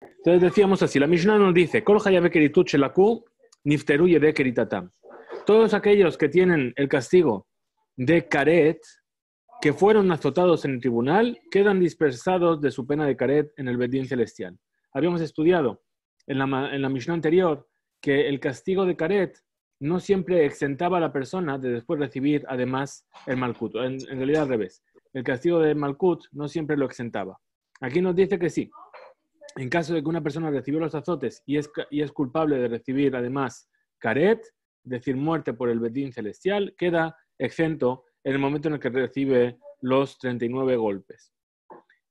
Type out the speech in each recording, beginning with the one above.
Entonces decíamos así, la Mishnah nos dice, Kol Todos aquellos que tienen el castigo de Karet, que fueron azotados en el tribunal, quedan dispersados de su pena de Karet en el Bedín celestial. Habíamos estudiado en la, en Mishnah anterior que el castigo de Karet no siempre exentaba a la persona de después recibir además el Malkut. En, en realidad al revés. El castigo de Malkut no siempre lo exentaba. Aquí nos dice que sí, en caso de que una persona recibió los azotes y es, y es culpable de recibir además caret, es decir, muerte por el bedín celestial, queda exento en el momento en el que recibe los 39 golpes.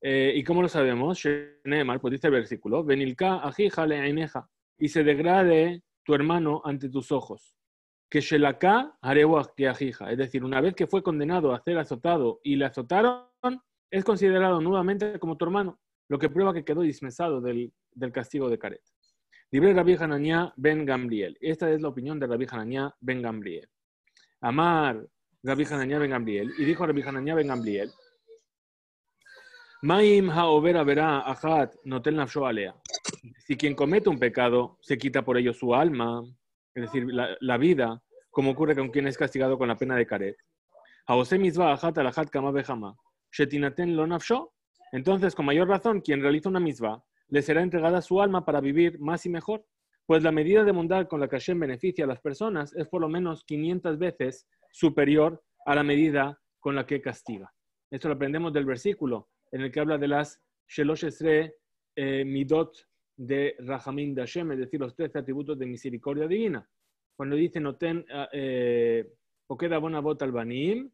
Eh, ¿Y cómo lo sabemos? pues dice el versículo, Benilka aineja, y se degrade tu hermano ante tus ojos. Que Shelaka que ajija, es decir, una vez que fue condenado a ser azotado y le azotaron, es considerado nuevamente como tu hermano lo que prueba que quedó dismesado del, castigo de Caret. Libre Rabbi Hananiah ben gambriel Esta es la opinión de Rabbi Hananiah ben gambriel Amar Rabbi Hananiah ben gambriel Y dijo Rabbi Hananiah ben Gamliel. Maim haover verá no notel nafsho alea. Si quien comete un pecado se quita por ello su alma, es decir, la, vida, como ocurre con quien es castigado con la pena de Caret. Haosem kama Shetinaten lo nafsho entonces, con mayor razón, quien realiza una misma le será entregada su alma para vivir más y mejor, pues la medida de bondad con la que Hashem beneficia a las personas es por lo menos 500 veces superior a la medida con la que castiga. Esto lo aprendemos del versículo en el que habla de las Shelosh eh, Midot de Rahamim de es decir, los 13 atributos de misericordia divina. Cuando dice Noten ah, eh, buena bota al banim,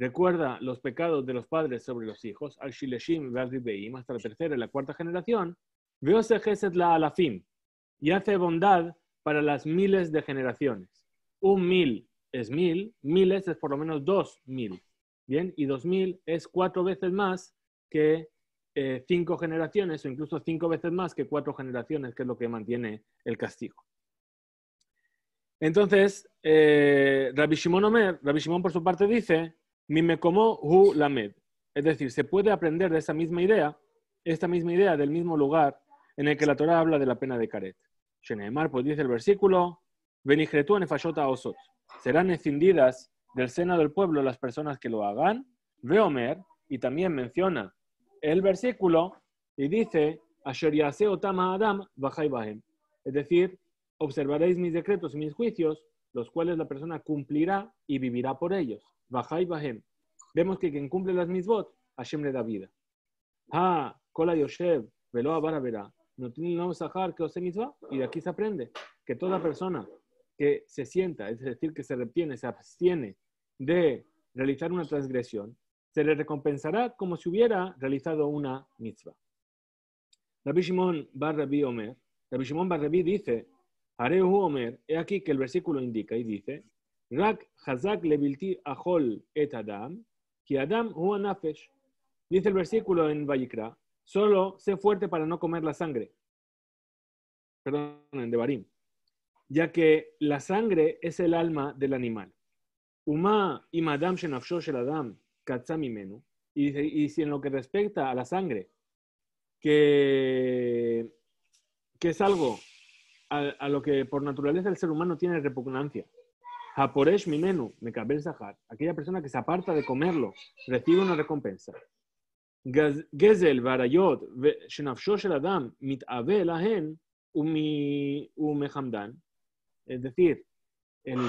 Recuerda los pecados de los padres sobre los hijos, al Shileshim Beim, hasta la tercera y la cuarta generación, se la Alafim, y hace bondad para las miles de generaciones. Un mil es mil, miles es por lo menos dos mil, ¿bien? Y dos mil es cuatro veces más que eh, cinco generaciones, o incluso cinco veces más que cuatro generaciones, que es lo que mantiene el castigo. Entonces, eh, Rabbi Shimon Omer, Rabbi Shimon por su parte dice, como hu lamed. Es decir, se puede aprender de esa misma idea, esta misma idea del mismo lugar en el que la Torah habla de la pena de Caret. Sheneemar, pues dice el versículo, nefashota osot. Serán escindidas del seno del pueblo las personas que lo hagan. Veomer, y también menciona el versículo y dice, Asher adam bahem. Es decir, observaréis mis decretos y mis juicios, los cuales la persona cumplirá y vivirá por ellos. Bajai Vemos que quien cumple las mitzvot, Hashem le da vida. Ha, Kola Yoshev, Veloa Barabera, no tiene no Sahar que ose Y de aquí se aprende que toda persona que se sienta, es decir, que se retiene, se abstiene de realizar una transgresión, se le recompensará como si hubiera realizado una mitzvah. Rabbi Shimon bar Rabbi Omer, Rabbi Shimon bar Rabbi dice, Areu Omer, he aquí que el versículo indica y dice, Rak Ahol et Adam, ki Adam Dice el versículo en Vayikra, solo sé fuerte para no comer la sangre. Perdón, en Devarim. Ya que la sangre es el alma del animal. Uma y Madam Adam, Y si en lo que respecta a la sangre, que, es algo a lo que por naturaleza el ser humano tiene repugnancia minenu, Aquella persona que se aparta de comerlo, recibe una recompensa. varayot adam Es decir, el,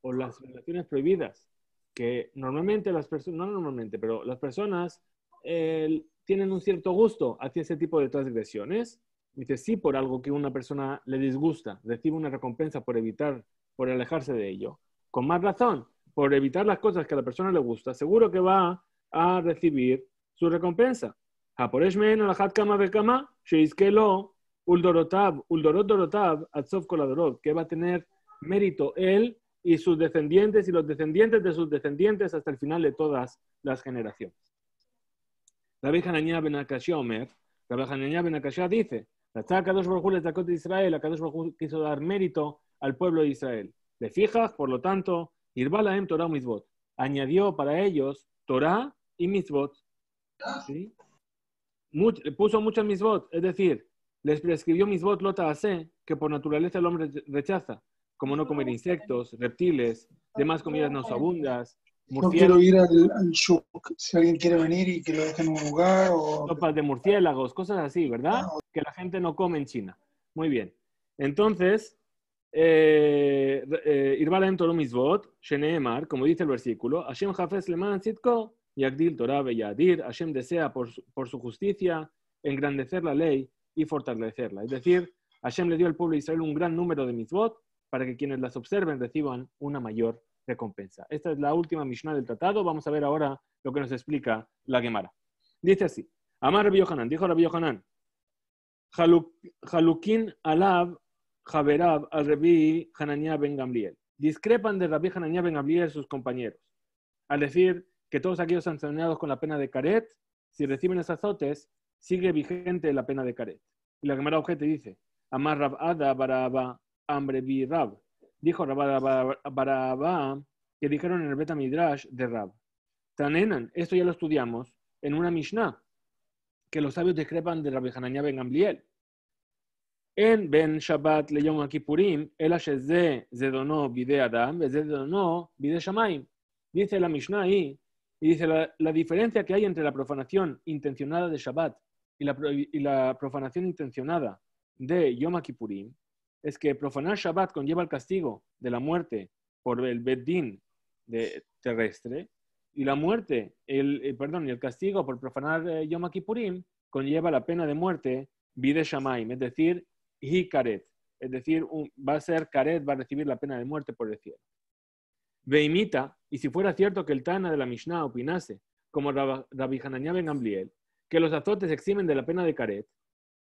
o las relaciones prohibidas, que normalmente las personas, no normalmente, pero las personas tienen un cierto gusto hacia ese tipo de transgresiones. Dice, sí, por algo que una persona le disgusta, recibe una recompensa por evitar por alejarse de ello. Con más razón, por evitar las cosas que a la persona le gusta, seguro que va a recibir su recompensa. at-sof-ko-la-dorot que va a tener mérito él y sus descendientes y los descendientes de sus descendientes hasta el final de todas las generaciones. La vieja Añá Benakashá la Virgen ben Benakashá dice, la Kadosh Baruj le de Israel, la Kadosh quiso dar mérito al pueblo de Israel. Le fijas, por lo tanto, Irbalaem Torah Mitzvot. Añadió para ellos Torah y Mitzvot. ¿Sí? puso muchas Mitzvot, es decir, les prescribió Mitzvot Lota Ase, que por naturaleza el hombre rechaza, como no comer insectos, reptiles, demás comidas no murciélagos. No quiero ir al, si alguien quiere venir y que lo dejen en un lugar. O... de murciélagos, cosas así, ¿verdad? Ah, que la gente no come en China. Muy bien. Entonces, eh, eh, Irbalan Toru Misvot, Sheneemar, como dice el versículo, Hashem Leman Yagdil Torah Beyadir, Hashem desea por, por su justicia engrandecer la ley y fortalecerla. Es decir, Hashem le dio al pueblo de Israel un gran número de Misbot para que quienes las observen reciban una mayor recompensa. Esta es la última Mishnah del tratado. Vamos a ver ahora lo que nos explica la Gemara. Dice así: Amar Rabbi Yohanan, dijo Rabbi Yohanan, Halukin alab Javerab al Hananiah ben Gamliel. Discrepan de Rabbi Hananiah ben Gamliel sus compañeros, al decir que todos aquellos sancionados con la pena de Caret, si reciben esos azotes, sigue vigente la pena de Caret. Y la Gemara objeto dice, Amar Ada Baraba Ambre Bi Rab. Dijo Rabada Baraba que dijeron en el Beta Midrash de Rab. Tanenan, esto ya lo estudiamos en una Mishnah, que los sabios discrepan de Rabbi Hananiah ben Gamliel le ben שבת ליום הכיפורים, אלא שזה donó בידי adam, וזה donó בידי Shamaim. Dice la Mishnah y dice la, diferencia que hay entre la profanación intencionada de Shabbat y la, profanación intencionada de Yom Kippurim es que profanar Shabbat conlleva el castigo de la muerte por el Beddin de, terrestre y la muerte, el, eh, perdón, y el castigo por profanar eh, Yom Kippurim conlleva la pena de muerte, Bide Shamaim, es decir, y karet, Es decir, va a ser Caret, va a recibir la pena de muerte por el cielo. Veimita, y si fuera cierto que el Tana de la Mishnah opinase, como Rabbi Hananiah ben Gamliel, que los azotes eximen de la pena de Caret,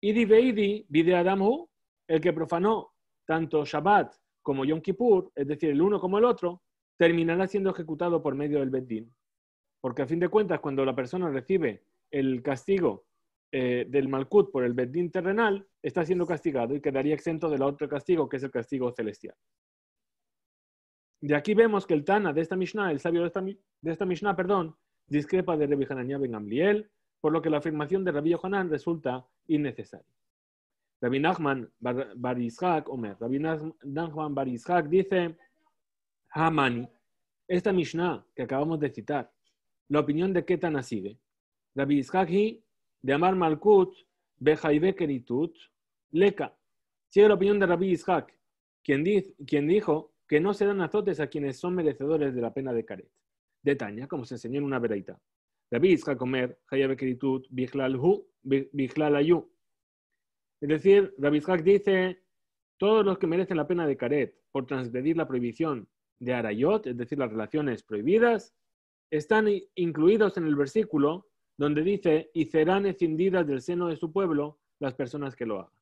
di Veidi vide adamu el que profanó tanto Shabbat como Yom Kippur, es decir, el uno como el otro, terminará siendo ejecutado por medio del Beddin. Porque a fin de cuentas, cuando la persona recibe el castigo eh, del Malkut por el Bedín terrenal está siendo castigado y quedaría exento del otro castigo, que es el castigo celestial. De aquí vemos que el Tana de esta Mishnah, el sabio de esta, de Mishnah, perdón, discrepa de Rabbi Hananiah ben Amliel, por lo que la afirmación de Rabbi Yohanan resulta innecesaria. Rabbi Nachman Bar, bar Omer, Rabbi Nachman Bar dice: dice, Hamani, esta Mishnah que acabamos de citar, la opinión de qué Tana sigue. Rabbi de Amar Malkut, Beja y Leca. Sigue la opinión de Rabbi Ishak, quien, quien dijo que no se dan azotes a quienes son merecedores de la pena de Caret. Detaña, como se enseñó en una vereita. Rabbi Ishak Omer, Es decir, Rabbi Ishak dice, todos los que merecen la pena de Caret por transgredir la prohibición de Arayot, es decir, las relaciones prohibidas, están incluidos en el versículo donde dice, y serán escindidas del seno de su pueblo las personas que lo hagan.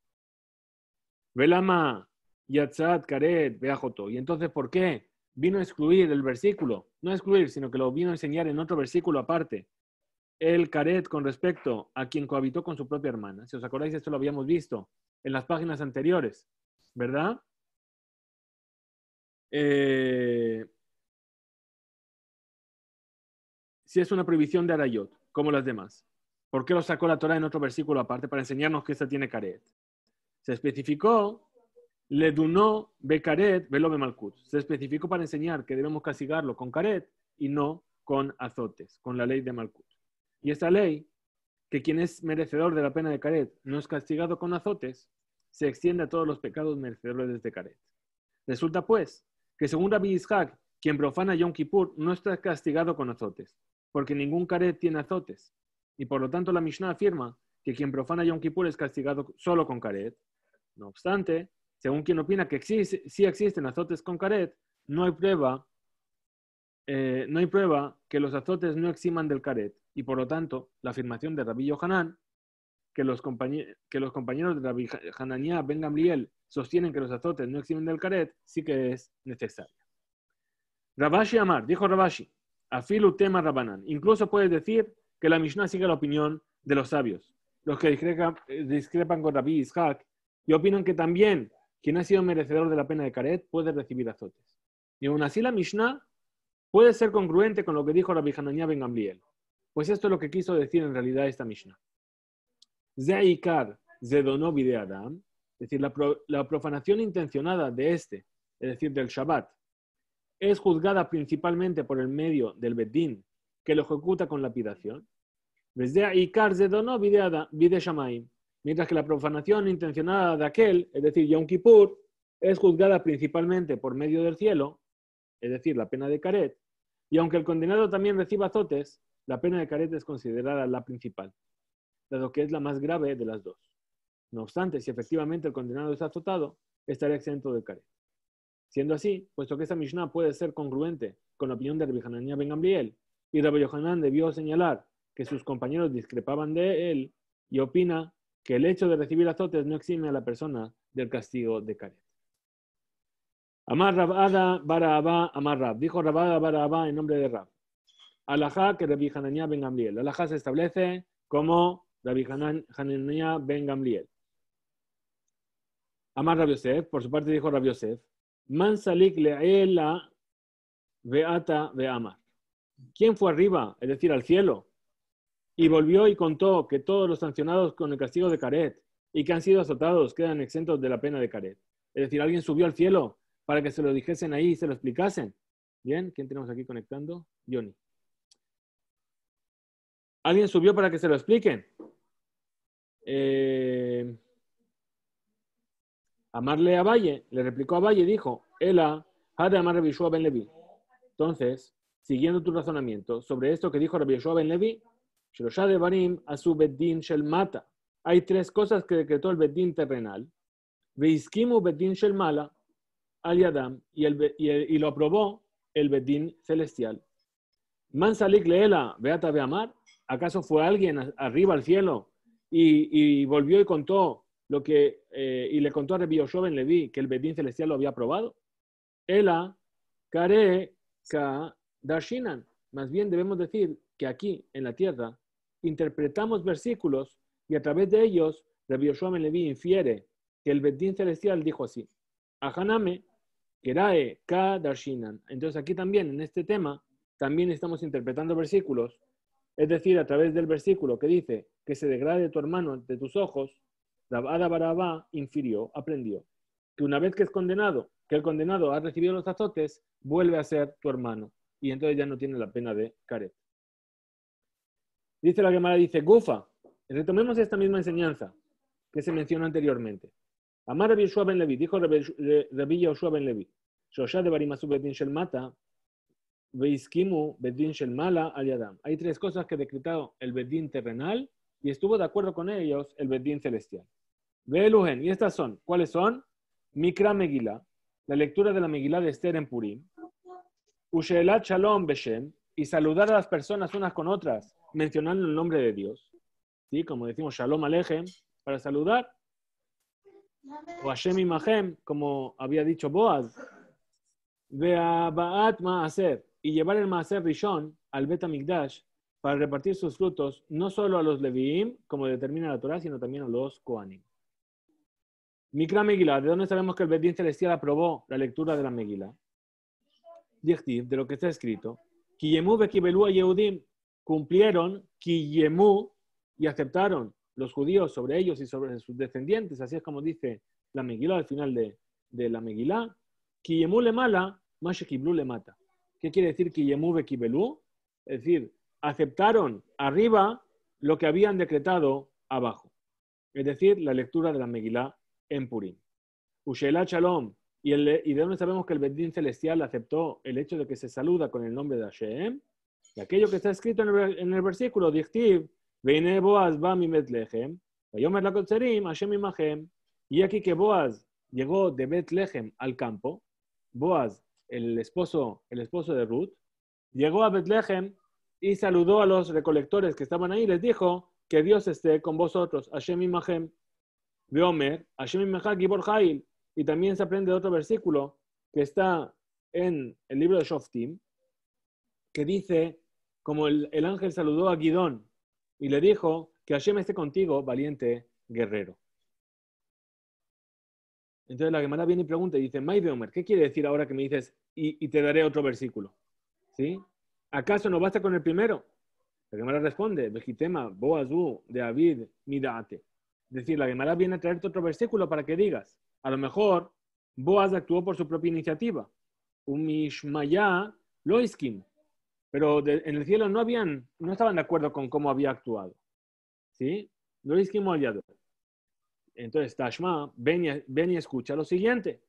Velama, Yatzat, Karet, Beajoto. ¿Y entonces por qué? Vino a excluir el versículo, no excluir, sino que lo vino a enseñar en otro versículo aparte. El Karet con respecto a quien cohabitó con su propia hermana. Si os acordáis, esto lo habíamos visto en las páginas anteriores, ¿verdad? Eh, si es una prohibición de Arayot como las demás. ¿Por qué lo sacó la Torah en otro versículo aparte? Para enseñarnos que esta tiene caret. Se especificó, le dunó be caret be malkut. Se especificó para enseñar que debemos castigarlo con caret y no con azotes, con la ley de malkut. Y esta ley, que quien es merecedor de la pena de caret no es castigado con azotes, se extiende a todos los pecados merecedores de este caret. Resulta pues que según Rabbi Ishak, quien profana Yom Kippur no está castigado con azotes, porque ningún caret tiene azotes. Y por lo tanto la Mishnah afirma que quien profana Yom Kippur es castigado solo con caret. No obstante, según quien opina que sí existen azotes con caret, no hay prueba, eh, no hay prueba que los azotes no eximan del caret. Y por lo tanto, la afirmación de Rabbi Yohanan, que los, compañeros de Rabbi Hananiah Ben Gamliel sostienen que los azotes no eximen del caret, sí que es necesaria. Rabashi Amar, dijo Rabashi, tema rabanan. Incluso puedes decir que la Mishnah sigue la opinión de los sabios. Los que discrepan, eh, con Rabbi Ishaq y opinan que también quien ha sido merecedor de la pena de Karet puede recibir azotes. Y aún así la Mishnah puede ser congruente con lo que dijo Rabbi Hananiah Ben Gamliel. Pues esto es lo que quiso decir en realidad esta Mishnah. Zeikar Zedonovi de Adam, es decir, la, la profanación intencionada de este, es decir, del Shabbat, es juzgada principalmente por el medio del Bedín, que lo ejecuta con lapidación. Mientras que la profanación intencionada de aquel, es decir, Yom Kippur, es juzgada principalmente por medio del cielo, es decir, la pena de Karet, y aunque el condenado también reciba azotes, la pena de Karet es considerada la principal, dado que es la más grave de las dos. No obstante, si efectivamente el condenado es azotado, estará exento de Karet. Siendo así, puesto que esta Mishnah puede ser congruente con la opinión de Rabbi Hananiah Ben Gamliel, y Rabbi Yohanan debió señalar que sus compañeros discrepaban de él, y opina que el hecho de recibir azotes no exime a la persona del castigo de Karet. Amar Rabada Abba, Amar Rab. Dijo Rabada Abba en nombre de Rab. Alajá que Rabbi Hananiah Ben Gamliel. Alajá se establece como Rabbi Hananiah Ben Gamliel. Amar Rabbi Yosef. Por su parte dijo Rabi Yosef. Mansalik le'ela beata be'amar. ¿Quién fue arriba, es decir, al cielo? Y volvió y contó que todos los sancionados con el castigo de Caret y que han sido azotados quedan exentos de la pena de Caret. Es decir, alguien subió al cielo para que se lo dijesen ahí y se lo explicasen. Bien, ¿quién tenemos aquí conectando? Johnny. Alguien subió para que se lo expliquen. Eh, Amarle a Valle, le replicó a Valle, dijo, Ela, ha de amar Rabbi ben Levi. Entonces, siguiendo tu razonamiento sobre esto que dijo Rabbi ben Levi, de Barim a su Beddin Shel Mata. Hay tres cosas que decretó el Beddin terrenal. Beiskimu Beddin Shel Mala, al y, el, y, lo aprobó el Beddin celestial. Mansalik Leela, Beata Beamar, ¿acaso fue alguien arriba al cielo y, y volvió y contó que, eh, y le contó a Rabbi Joven Levi que el Bedín Celestial lo había probado, Ela, Kare, Ka, Más bien debemos decir que aquí, en la tierra, interpretamos versículos y a través de ellos, Rabbi Joven Levi infiere que el Bedín Celestial dijo así: Ahaname, Kerae, Ka, darshinan. Entonces aquí también, en este tema, también estamos interpretando versículos. Es decir, a través del versículo que dice que se degrade tu hermano ante tus ojos, Adabarabá infirió, aprendió, que una vez que es condenado, que el condenado ha recibido los azotes, vuelve a ser tu hermano. Y entonces ya no tiene la pena de caret. Dice la Gemara, dice, Gufa, retomemos esta misma enseñanza que se mencionó anteriormente. Amar Yoshua ben Levi, dijo Rabbi Yoshua eh, ben Levi, Shosha de Barimasu Bedin Shel Mata, Beiskimu Bedin Shel Mala Hay tres cosas que ha decretado el Bedín terrenal y estuvo de acuerdo con ellos el Bedín celestial. Velugen, y estas son, ¿cuáles son? Mikra Megillah, la lectura de la Megillah de Esther en Purim, Ushelat Shalom Beshem, y saludar a las personas unas con otras, mencionando el nombre de Dios, ¿sí? Como decimos Shalom Alejem, para saludar, o Hashem Imahem, como había dicho Boaz, Baat Maaser, y llevar el Maaser Rishon al Bet Amigdash, para repartir sus frutos no solo a los Leviim, como determina la Torah, sino también a los Koanim. Mikra Megillah, ¿de dónde sabemos que el Bedín Celestial aprobó la lectura de la Megillah? de lo que está escrito. Kiyemu Bekibelú a Yehudim cumplieron Kiyemu y aceptaron los judíos sobre ellos y sobre sus descendientes. Así es como dice la Megillah al final de, de la Megillah. Kiyemu le mala, Mashekiblu le mata. ¿Qué quiere decir Kiyemu Bekibelú? Es decir, aceptaron arriba lo que habían decretado abajo. Es decir, la lectura de la Meguila en Purim. Shalom. ¿Y, de dónde sabemos que el Bedín Celestial aceptó el hecho de que se saluda con el nombre de Hashem? y aquello que está escrito en el, versículo, Dichtiv, Veine Boaz va Betlehem, la Y aquí que Boaz llegó de Betlehem al campo, Boaz, el esposo, el esposo de Ruth, llegó a Betlehem y saludó a los recolectores que estaban ahí y les dijo, que Dios esté con vosotros, Hashem Mahem, Beomer, y también se aprende otro versículo que está en el libro de Shoftim, que dice, como el, ángel saludó a Gidón y le dijo, que Hashem esté contigo, valiente guerrero. Entonces la Gemara viene y pregunta y dice, May ¿qué quiere decir ahora que me dices y, te daré otro versículo? ¿Sí? ¿Acaso no basta con el primero? La Gemara responde, Vejitema, Boazú, de David, mirate. Es decir, la Gemara viene a traerte otro versículo para que digas. A lo mejor Boaz actuó por su propia iniciativa. lo loiskim. Pero en el cielo no habían, no estaban de acuerdo con cómo había actuado. ¿Sí? Entonces, Tashma, ven y, escucha lo siguiente.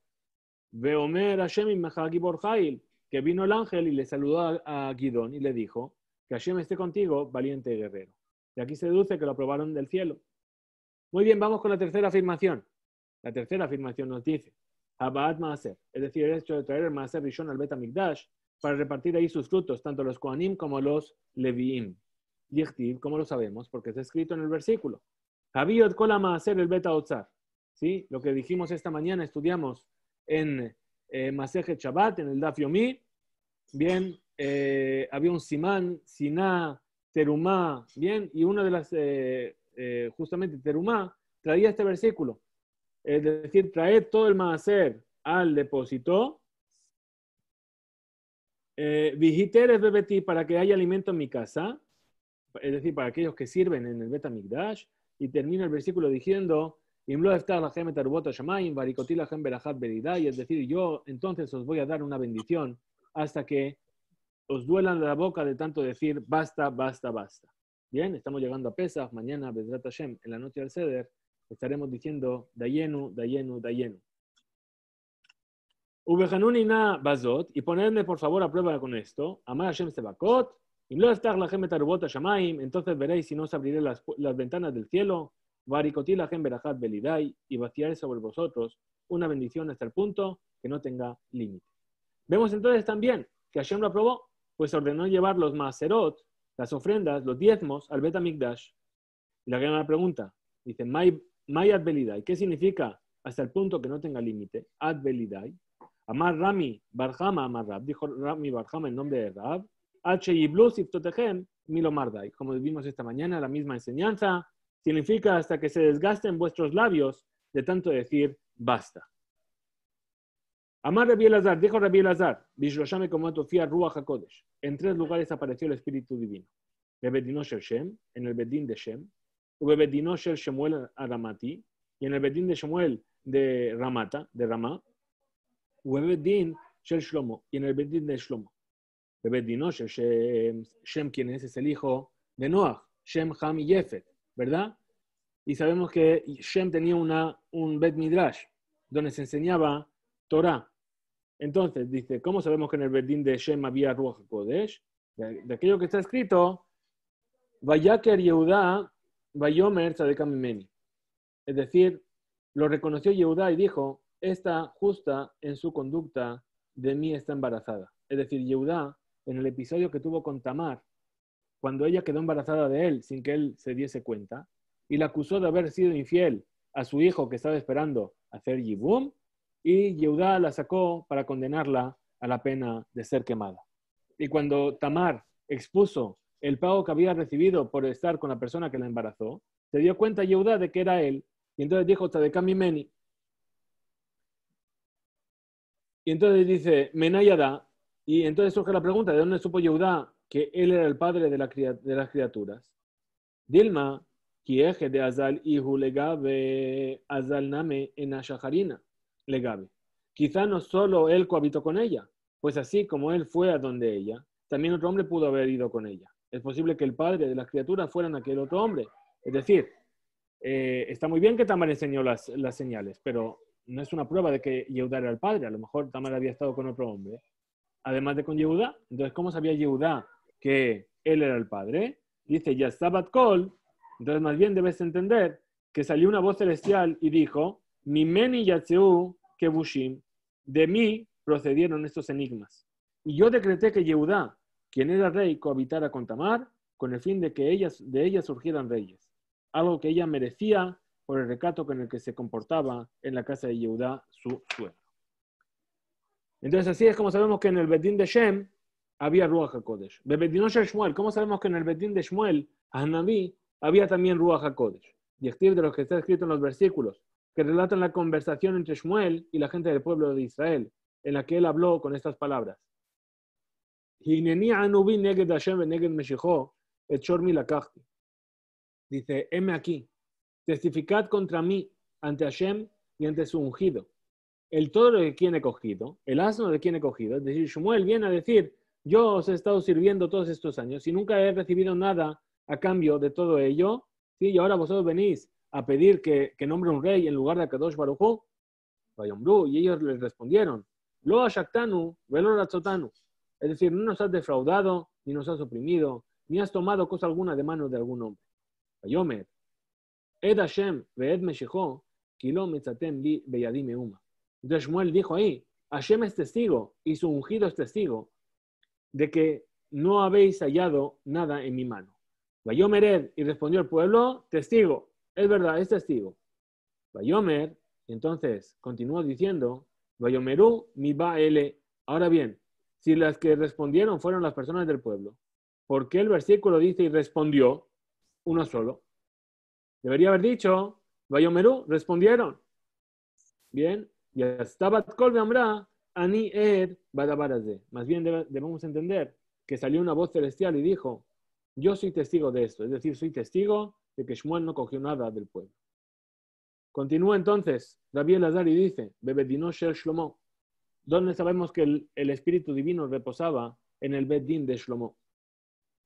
Veomer Hashem Borjail, que vino el ángel y le saludó a, Gidón y le dijo, que Hashem esté contigo, valiente guerrero. Y aquí se deduce que lo aprobaron del cielo. Muy bien, vamos con la tercera afirmación. La tercera afirmación nos dice, Habad Maaser, es decir, el hecho de traer el Maaser Rishon al beta para repartir ahí sus frutos, tanto los Koanim como los Leviim. Yechtiv, como lo sabemos, porque está escrito en el versículo. Habiot Kola Maaser el beta Otzar. ¿Sí? Lo que dijimos esta mañana, estudiamos en eh, en el Daf Yomi. Bien, eh, había un Simán, Siná, Terumá, bien, y una de las eh, eh, justamente Terumá, traía este versículo. Es decir, traer todo el maaser al depósito, eh, el bebetí para que haya alimento en mi casa, es decir, para aquellos que sirven en el Betamigdash, y termina el versículo diciendo, es decir, yo entonces os voy a dar una bendición hasta que os duela la boca de tanto decir basta, basta, basta. Bien, estamos llegando a Pesach, mañana en la noche del ceder estaremos diciendo Dayenu, Dayenu, Dayenu. na Bazot, y ponedme por favor a prueba con esto, Amar Hashem Sebakot, entonces veréis si no os abriré las, las ventanas del cielo, la Hashem Belidai, y vaciaré sobre vosotros una bendición hasta el punto que no tenga límite. Vemos entonces también que Hashem lo aprobó, pues ordenó llevar los maserot, las ofrendas, los diezmos al Betamikdash. Y la gran pregunta, dicen May, may ¿qué significa hasta el punto que no tenga límite? Belidai. Amar Rami Barjama Amar Rab, dijo Rami Barjama en nombre de Rab. H. Yiblus Iftotehem Milomardai. Como vimos esta mañana, la misma enseñanza significa hasta que se desgasten vuestros labios de tanto decir basta. Amar Rabbi Elazar, dijo Rabbi Elazar, como Komatofia Ruach HaKodesh. En tres lugares apareció el Espíritu Divino. Bebedino Shem, en el Bedín de Shem, Shel Shemuel Aramati, y en el Bedín de Shemuel de Ramata, de Ramá, Bebedin Shel Shlomo, y en el Bedín de Shlomo. Bebedinosher Shem, Shem, quien es, el hijo de Noah, Shem, Ham Yefet, ¿verdad? Y sabemos que Shem tenía una, un Bet Midrash, donde se enseñaba Torah entonces, dice, ¿cómo sabemos que en el verdín de Shem había Ruach Kodesh? De, aquello que está escrito, Vayaker Yehudá, Vayomer Mimeni. Es decir, lo reconoció Yehudá y dijo, esta justa en su conducta de mí está embarazada. Es decir, Yehudá, en el episodio que tuvo con Tamar, cuando ella quedó embarazada de él sin que él se diese cuenta, y la acusó de haber sido infiel a su hijo que estaba esperando hacer Yibum, y Yehudá la sacó para condenarla a la pena de ser quemada. Y cuando Tamar expuso el pago que había recibido por estar con la persona que la embarazó, se dio cuenta Yehudá de que era él, y entonces dijo, Tadekami Meni. Y entonces dice, Menayada, y entonces surge la pregunta, ¿de dónde supo Yehudá que él era el padre de, las criaturas? Dilma, que de Azal y Hulegabe Azal en Legabe. Quizá no solo él cohabitó con ella, pues así como él fue a donde ella, también otro hombre pudo haber ido con ella. Es posible que el padre de las criaturas fuera aquel otro hombre. Es decir, eh, está muy bien que Tamar enseñó las, las, señales, pero no es una prueba de que Yehudá era el padre. A lo mejor Tamar había estado con otro hombre, además de con Yehudá. Entonces, ¿cómo sabía Yehudá que él era el padre? Dice, ya sabat Kol. Entonces, más bien debes entender que salió una voz celestial y dijo, Mimeni que bushim de mí procedieron estos enigmas. Y yo decreté que Yehudá, quien era rey, cohabitara con Tamar, con el fin de que de ella surgieran reyes, algo que ella merecía por el recato con el que se comportaba en la casa de Yehudá, su suegro. Entonces, así es como sabemos que en el Bedín de Shem había Ruach HaKodesh. ¿cómo sabemos que en el Bedín de Shmuel, Hanabi, había también Ruach HaKodesh? Y de lo que está escrito en los versículos, que relatan la conversación entre Shmuel y la gente del pueblo de Israel, en la que él habló con estas palabras. Dice, heme aquí, testificad contra mí ante Hashem y ante su ungido. El toro de quien he cogido, el asno de quien he cogido, es decir, Shmuel viene a decir, yo os he estado sirviendo todos estos años y nunca he recibido nada a cambio de todo ello, y ahora vosotros venís a pedir que, que nombre un rey en lugar de que Akadosh Barujó? y ellos les respondieron, Lo Shaktanu, Velo Es decir, no nos has defraudado, ni nos has oprimido, ni has tomado cosa alguna de mano de algún hombre. Vayomer, Ed Hashem, dijo ahí, Hashem es testigo, y su ungido es testigo, de que no habéis hallado nada en mi mano. Vayomer y respondió el pueblo, testigo. Es verdad, es testigo. Bayomer, entonces, continúa diciendo, Bayomeru, mi baele. Ahora bien, si las que respondieron fueron las personas del pueblo, ¿por qué el versículo dice y respondió uno solo? Debería haber dicho, Bayomeru, respondieron. Bien, y estaba Kol Ani Er Más bien debemos entender que salió una voz celestial y dijo, yo soy testigo de esto, es decir, soy testigo de que Shmuel no cogió nada del pueblo. Continúa entonces David Elazar y dice, Bebedino Sher Shlomo, donde sabemos que el, Espíritu Divino reposaba en el Bedín de Shlomo.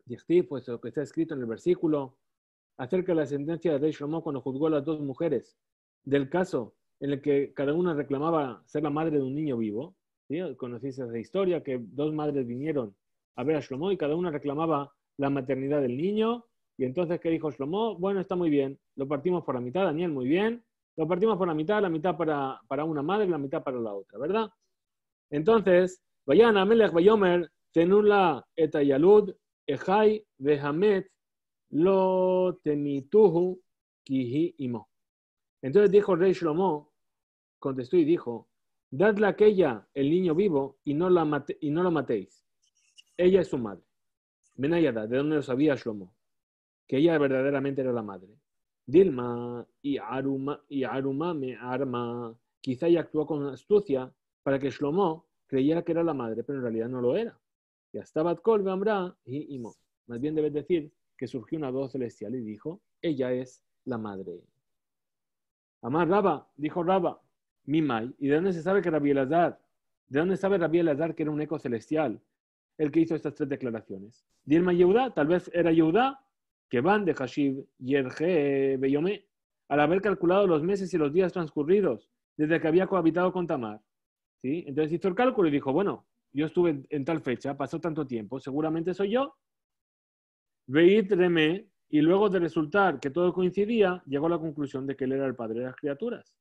Y pues lo que está escrito en el versículo acerca de la sentencia de Shlomo cuando juzgó a las dos mujeres, del caso en el que cada una reclamaba ser la madre de un niño vivo. ¿sí? Conocéis esa historia que dos madres vinieron a ver a Shlomo y cada una reclamaba la maternidad del niño y entonces, ¿qué dijo Shlomo? Bueno, está muy bien. Lo partimos por la mitad, Daniel, muy bien. Lo partimos por la mitad, la mitad para, una madre, la mitad para la otra, ¿verdad? Entonces, vayan a Bayomer, tenula yalud ejai vehamet, lo temituhu kihi imo. Entonces dijo el rey Shlomo, contestó y dijo, dadle aquella el niño vivo y no, la y no lo matéis. Ella es su madre. Menayada, ¿de dónde lo sabía Shlomo? que ella verdaderamente era la madre. Dilma y, Aruma, y Arumame Arma quizá ella actuó con astucia para que Shlomo creyera que era la madre, pero en realidad no lo era. Y hasta Batkol Bamra y Imo. Más bien debes decir que surgió una voz celestial y dijo, ella es la madre. Amar Raba, dijo mi Mimai, ¿y de dónde se sabe que Rabbi Elazar? ¿De dónde sabe Rabbi Elazar que era un eco celestial? El que hizo estas tres declaraciones. Dilma Yehuda tal vez era Yehuda que van de Hashib Yerje Beyomé, al haber calculado los meses y los días transcurridos desde que había cohabitado con Tamar. ¿sí? Entonces hizo el cálculo y dijo, bueno, yo estuve en, tal fecha, pasó tanto tiempo, seguramente soy yo. Veit y luego de resultar que todo coincidía, llegó a la conclusión de que él era el padre de las criaturas.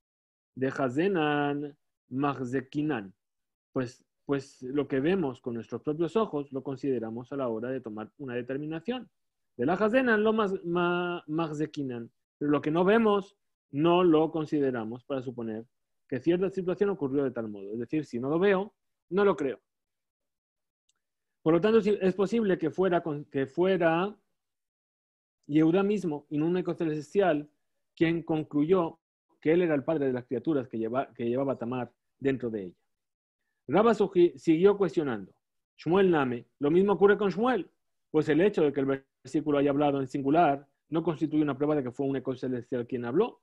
De Hazenan Mahzekinan. Pues, pues lo que vemos con nuestros propios ojos lo consideramos a la hora de tomar una determinación. De la lo más más Pero lo que no vemos, no lo consideramos para suponer que cierta situación ocurrió de tal modo. Es decir, si no lo veo, no lo creo. Por lo tanto, es posible que fuera, que fuera Yehuda mismo, en un eco quien concluyó que él era el padre de las criaturas que, lleva, que llevaba Tamar dentro de ella. Rabba siguió cuestionando. Shmuel Name, lo mismo ocurre con Shmuel, pues el hecho de que el versículo haya hablado en singular, no constituye una prueba de que fue un eco celestial quien habló.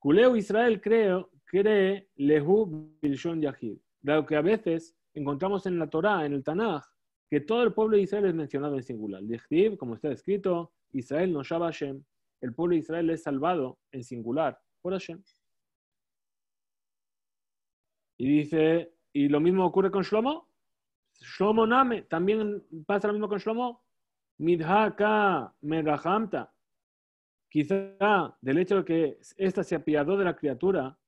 Culeo Israel creo, cree Lehu Bilshon Yahid. Dado que a veces encontramos en la Torá, en el Tanaj, que todo el pueblo de Israel es mencionado en singular. Dichtib, como está escrito, Israel no shabashem, Hashem. El pueblo de Israel es salvado en singular por Hashem. Y dice, y lo mismo ocurre con Shlomo. Shlomo Name, también pasa lo mismo con Shlomo ka merahamta, Quizá del hecho de que ésta se apiadó de la criatura,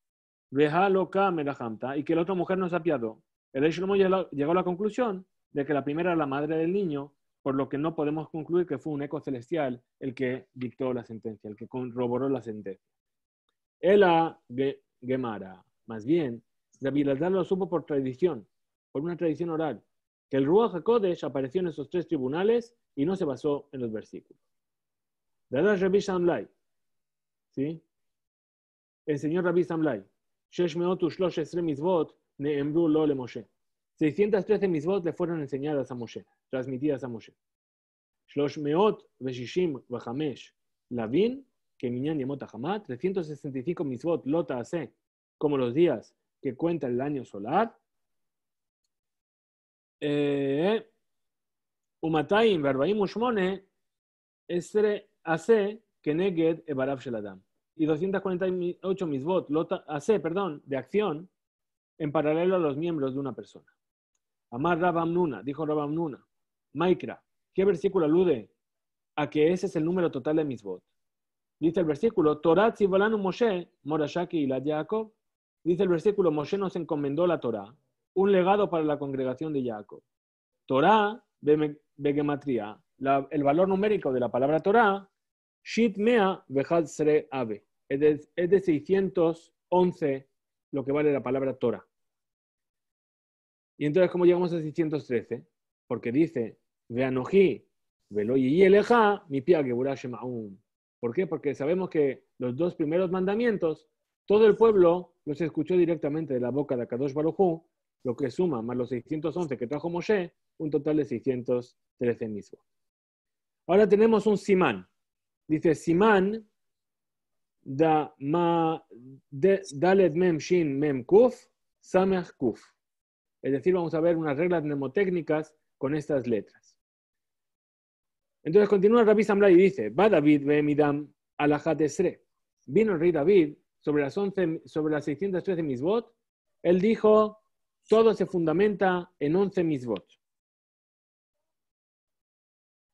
merahamta, y que la otra mujer no se apiadó. El ya llegó a la conclusión de que la primera era la madre del niño, por lo que no podemos concluir que fue un eco celestial el que dictó la sentencia, el que corroboró la sentencia. Ela Gemara, más bien, David lo supo por tradición, por una tradición oral que el Ruach HaKodesh apareció en esos tres tribunales y no se basó en los versículos. Dada Rabbi Samlai? ¿sí? El señor Rabbi Samlai. 613 misvot le fueron enseñadas a Moshe, transmitidas a Moshe. Lavin, 365 misvot lota hace, como los días que cuenta el año solar, eh, y 248 misbot, lota, perdón, de acción, en paralelo a los miembros de una persona. Amar Rabam Nuna, dijo Rabam Nuna. Maikra, ¿qué versículo alude a que ese es el número total de misbot? Dice el versículo, Torah Tzibalanu Moshe, Morashaki y la Jacob. Dice el versículo, Moshe nos encomendó la Torah, un legado para la congregación de Jacob. Torah, Begematria, el valor numérico de la palabra Torah, Ave, es de 611 lo que vale la palabra Torah. Y entonces, ¿cómo llegamos a 613? Porque dice, Veanoji, Veloyi y Eleja, mi pia ¿Por qué? Porque sabemos que los dos primeros mandamientos, todo el pueblo los escuchó directamente de la boca de Akadosh Barujú, lo que suma más los 611 que trajo Moshe, un total de 613 mismo. Ahora tenemos un simán. Dice simán da ma de, dalet mem shin mem kuf samach kuf. Es decir, vamos a ver unas reglas mnemotécnicas con estas letras. Entonces continúa Rabbi Samla y dice, va David midam alahat esre. Vino el rey David sobre las, 11, sobre las 613 misbot. Él dijo, todo se fundamenta en 11 misbot.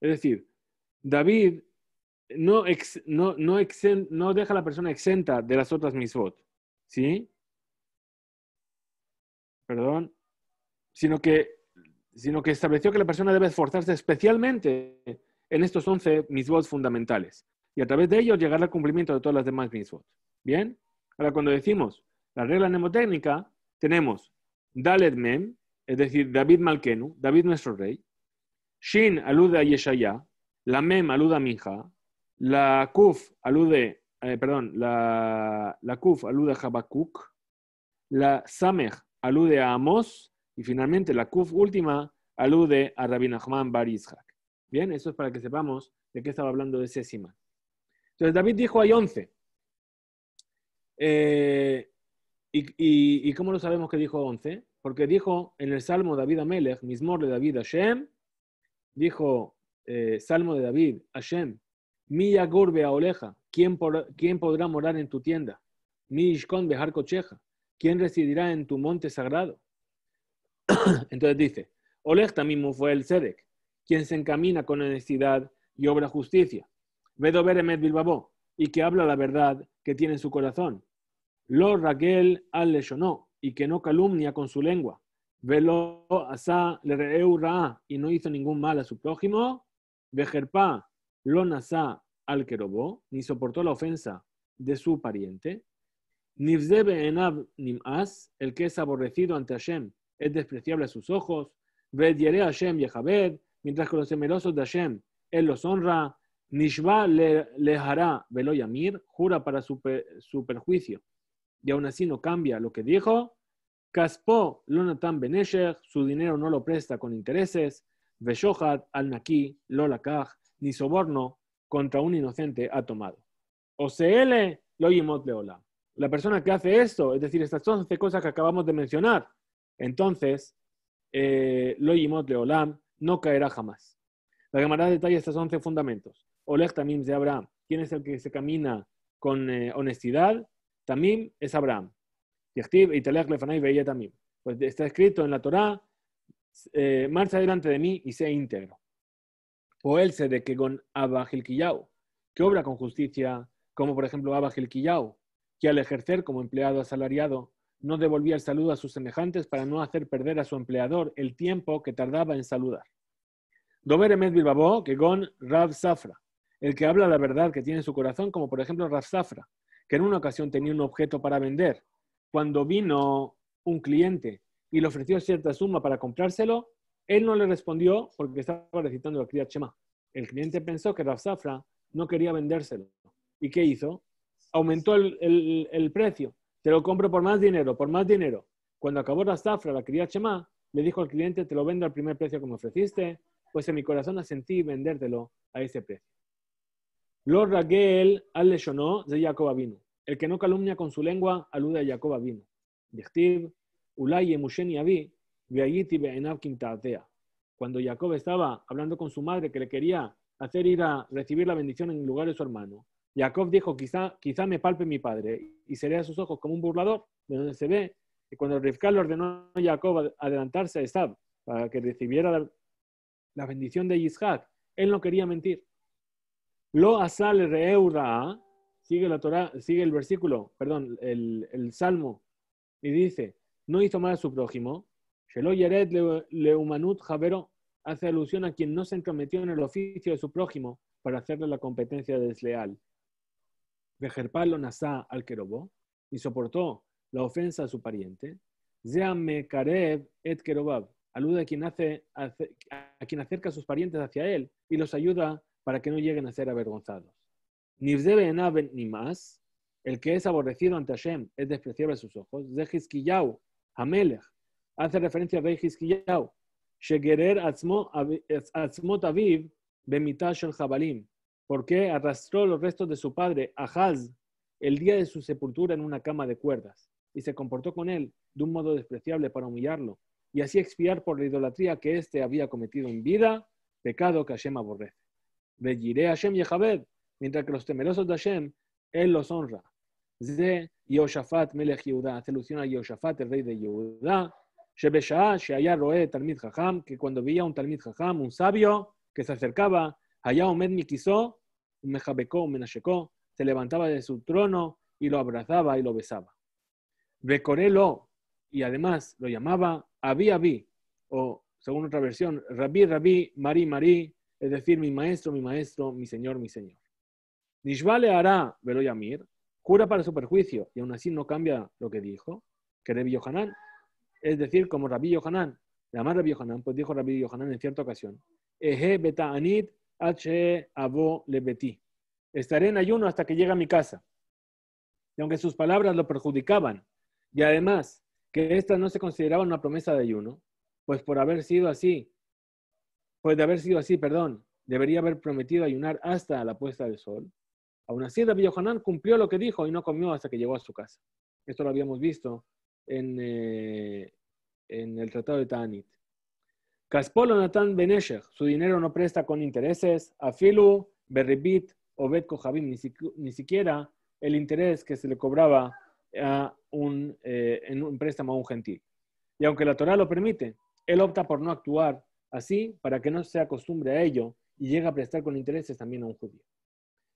Es decir, David no, no, no, deja a la persona exenta de las otras misbot, ¿sí? Perdón. Sino que, sino que estableció que la persona debe esforzarse especialmente en estos 11 misbot fundamentales y a través de ellos llegar al cumplimiento de todas las demás misbot. ¿Bien? Ahora, cuando decimos la regla mnemotécnica, tenemos Dalet Mem, es decir, David Malkenu, David nuestro rey. Shin alude a Yeshaya, la Mem alude a Minja, la Kuf alude, eh, perdón, la, la Kuf alude a Habakuk. la Sameh alude a Amos y finalmente la Kuf última alude a Rabbi Nachman Bar Bien, eso es para que sepamos de qué estaba hablando de Sésima. Entonces David dijo hay once. Eh, ¿Y, cómo lo sabemos que dijo 11? Porque dijo en el Salmo David a Melech, Mismor de David Hashem, dijo eh, Salmo de David, Hashem, Mi a Oleja, ¿quién, por, ¿quién podrá morar en tu tienda? Mi Ishkon de Harcocheja, ¿quién residirá en tu monte sagrado? Entonces dice, Oleja mismo fue el Sedek, quien se encamina con honestidad y obra justicia. Vedo emet y que habla la verdad que tiene en su corazón lo Raquel al leyonó, y que no calumnia con su lengua. Velo asa le reura y no hizo ningún mal a su prójimo. Vejerpa lo nasa al que ni soportó la ofensa de su pariente. Nivzebe enab nimas, el que es aborrecido ante Hashem, es despreciable a sus ojos. Vediere Hashem Yehabed, mientras que los temerosos de Hashem, él los honra. Nishba le hará velo yamir, jura para su perjuicio y aún así no cambia lo que dijo. Caspó Lonatán Benesher, su dinero no lo presta con intereses. Veshohat al-Naki Lolakaj, ni soborno contra un inocente ha tomado. loy Loyimot Leolam La persona que hace esto, es decir, estas 11 cosas que acabamos de mencionar, entonces, eh, Loyimot Leolam no caerá jamás. La Gemara detalla estos 11 fundamentos. Oleg Tamim de Abraham. ¿Quién es el que se camina con eh, honestidad? Tamim es Abraham. Pues está escrito en la Torá, eh, marcha delante de mí y sé íntegro. O él se de que con Abba que obra con justicia, como por ejemplo Abba que al ejercer como empleado asalariado no devolvía el saludo a sus semejantes para no hacer perder a su empleador el tiempo que tardaba en saludar. Dober Emet bilbabo, que con Rav Safra, el que habla la verdad que tiene en su corazón, como por ejemplo Rav Safra, que en una ocasión tenía un objeto para vender. Cuando vino un cliente y le ofreció cierta suma para comprárselo, él no le respondió porque estaba recitando la cría Chema. El cliente pensó que Rav Safra no quería vendérselo. ¿Y qué hizo? Aumentó el, precio. Te lo compro por más dinero, por más dinero. Cuando acabó la zafra, la cría Chema, le dijo al cliente, te lo vendo al primer precio que me ofreciste, pues en mi corazón asentí vendértelo a ese precio al de El que no calumnia con su lengua alude a Jacob vino. Dichtiv, Cuando Jacob estaba hablando con su madre que le quería hacer ir a recibir la bendición en lugar de su hermano, Jacob dijo, quizá, quizá me palpe mi padre y sería a sus ojos como un burlador, de donde se ve que cuando el le ordenó a Jacob adelantarse a Esab para que recibiera la, bendición de Yishad, él no quería mentir. Lo asal reuda, ¿ah? sigue la sigue el versículo, perdón, el, salmo, y dice, no hizo mal a su prójimo, Shelo Yared Leumanut Javero hace alusión a quien no se entrometió en el oficio de su prójimo para hacerle la competencia desleal. Vejerpalo Nasá al querobo y soportó la ofensa a su pariente. Zeame Kareb et Kerobab alude a quien, hace, a quien acerca a sus parientes hacia él y los ayuda para que no lleguen a ser avergonzados. ni más, el que es aborrecido ante Hashem es despreciable a sus ojos. Zehizkiyau, Hamelech, hace referencia a Zehizkiyau, Shegerer Aviv, Jabalim, porque arrastró los restos de su padre, Ahaz, el día de su sepultura en una cama de cuerdas, y se comportó con él de un modo despreciable para humillarlo, y así expiar por la idolatría que éste había cometido en vida, pecado que Hashem aborrece. Hashem mientras que los temerosos de Hashem, él los honra. Ze Yoshafat Melech Yehuda, hace alusión a Yoshafat, el rey de Yehuda, shebesha Sheaya Roe, Talmid Jajam, que cuando veía un Talmid Jajam, un sabio que se acercaba, Hayao Med Mikizó, Mejabekó, Menashekó, se levantaba de su trono y lo abrazaba y lo besaba. Becorelo, oh", y además lo llamaba Abi Abi, o según otra versión, Rabbi Rabbi, Mari Mari, es decir, mi maestro, mi maestro, mi señor, mi señor. Nishvale hará Veloyamir, cura para su perjuicio y aún así no cambia lo que dijo, que Rabbi Yohanan, es decir, como Rabbi Yohanan, la Rabbi Yohanan, pues dijo Rabbi Yohanan en cierta ocasión, Eje beta anit h abo beti. estaré en ayuno hasta que llegue a mi casa. Y aunque sus palabras lo perjudicaban, y además que esta no se consideraba una promesa de ayuno, pues por haber sido así, pues de haber sido así, perdón, debería haber prometido ayunar hasta la puesta del sol. Aún así, David Yohanan cumplió lo que dijo y no comió hasta que llegó a su casa. Esto lo habíamos visto en, eh, en el Tratado de Tanit. Caspolo Natán Beneshech, su dinero no presta con intereses, a Filu, berribit, o Betco ni, ni siquiera el interés que se le cobraba eh, en un préstamo a un gentil. Y aunque la Torah lo permite, él opta por no actuar Así, para que no se acostumbre a ello y llegue a prestar con intereses también a un judío.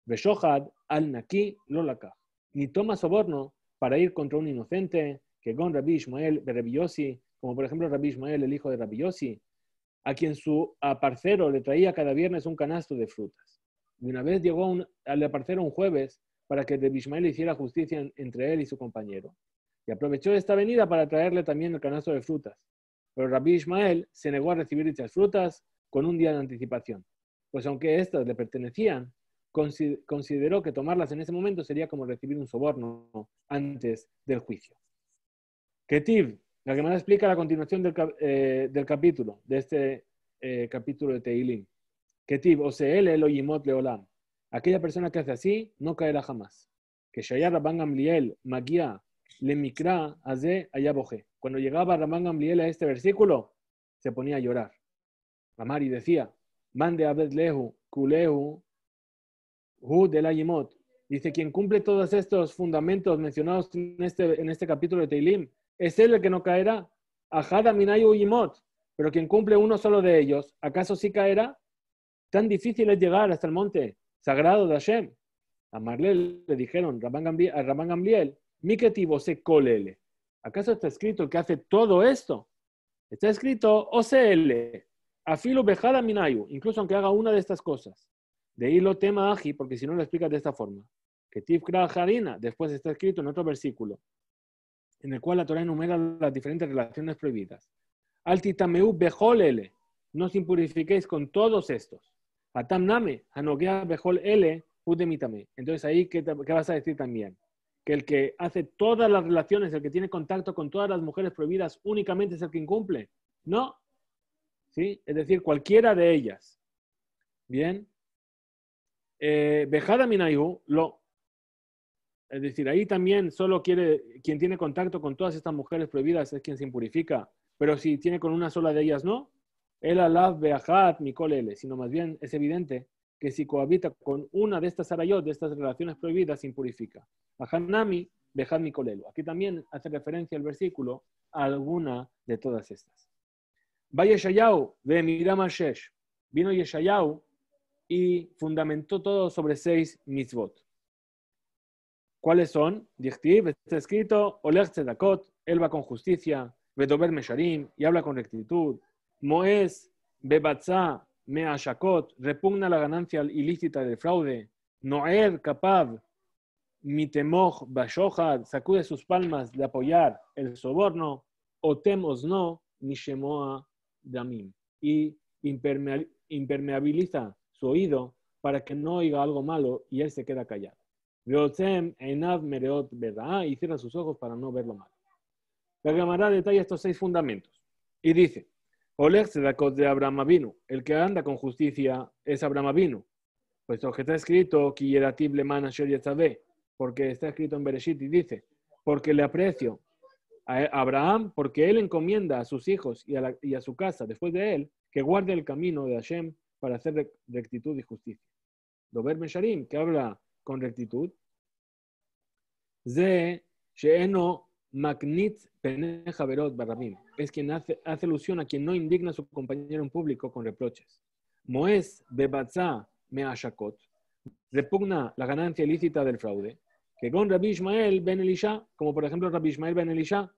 Beshohad al Naki Lolaka. Ni toma soborno para ir contra un inocente, que con Rabbi Ishmael de como por ejemplo Rabbi Ishmael, el hijo de Rabbi Yossi, a quien su aparcero le traía cada viernes un canasto de frutas. Y una vez llegó un, al aparcero un jueves para que Rabbi Ishmael hiciera justicia entre él y su compañero. Y aprovechó esta venida para traerle también el canasto de frutas. Pero Rabbi Ismael se negó a recibir dichas frutas con un día de anticipación, pues aunque éstas le pertenecían, consideró que tomarlas en ese momento sería como recibir un soborno antes del juicio. Ketiv, la que más explica la continuación del, eh, capítulo, de este eh, capítulo de Teilim. Ketiv, él el Oyimot Leolam. Aquella persona que hace así no caerá jamás. Que Shayar Rabban liel Magia, Lemikra Aze Cuando llegaba Ramán Gamliel a este versículo, se ponía a llorar. Amari decía, Mande Abed Lehu, Kulehu, Hu de Dice, quien cumple todos estos fundamentos mencionados en este, en este capítulo de Teilim, es él el que no caerá. Ajada Minayu Yimot. Pero quien cumple uno solo de ellos, ¿acaso sí caerá? Tan difícil es llegar hasta el monte sagrado de Hashem. A le dijeron, a se colele. ¿Acaso está escrito que hace todo esto? Está escrito OCL, afilo bejada minayu, incluso aunque haga una de estas cosas. De lo tema aji, porque si no lo explicas de esta forma. Que harina, después está escrito en otro versículo, en el cual la Torah enumera las diferentes relaciones prohibidas. Altitameu bejolele, no os impurifiquéis con todos estos. Atamname, anogea udemitame. Entonces ahí, ¿qué vas a decir también? que el que hace todas las relaciones, el que tiene contacto con todas las mujeres prohibidas, únicamente es el que incumple. No. ¿Sí? Es decir, cualquiera de ellas. Bien. Eh, Bejada Minayu, lo. Es decir, ahí también solo quiere, quien tiene contacto con todas estas mujeres prohibidas es quien se impurifica. Pero si tiene con una sola de ellas, no. El alaf beajat colele, sino más bien es evidente que si cohabita con una de estas arayot, de estas relaciones prohibidas, impurifica. Ahanami, dejad mi Aquí también hace referencia el versículo a alguna de todas estas. Va Yeshayahu, ve Miramashesh. Vino Yeshayahu y fundamentó todo sobre seis mitzvot. ¿Cuáles son? Dichtiv, está escrito, Oleg Tzedakot, él va con justicia, Bedober Mesharim, y habla con rectitud. Moes, Bebatzá, Mea Shakot, repugna la ganancia ilícita del fraude. Noer mi Mitemoj Bashohad, sacude sus palmas de apoyar el soborno. O temos no Nishemoa Damim. Y impermeabiliza su oído para que no oiga algo malo y él se queda callado. Veotem enad Mereot y cierra sus ojos para no ver lo malo. La Gemara detalla estos seis fundamentos y dice. Oleg Sedakot de Abraham Avinu, el que anda con justicia es Abraham Avinu, puesto que está escrito, porque está escrito en Bereshit y dice, porque le aprecio a Abraham, porque él encomienda a sus hijos y a, su casa después de él, que guarde el camino de Hashem para hacer rectitud y justicia. Dober Sharim, que habla con rectitud, Ze Sheeno Magnit Penejaverot es quien hace, alusión a quien no indigna a su compañero en público con reproches. Moes Bebatza Meashakot repugna la ganancia ilícita del fraude. Que con Rabbi Ismael ben Elisha, como por ejemplo Rabbi Ismael ben Elisha,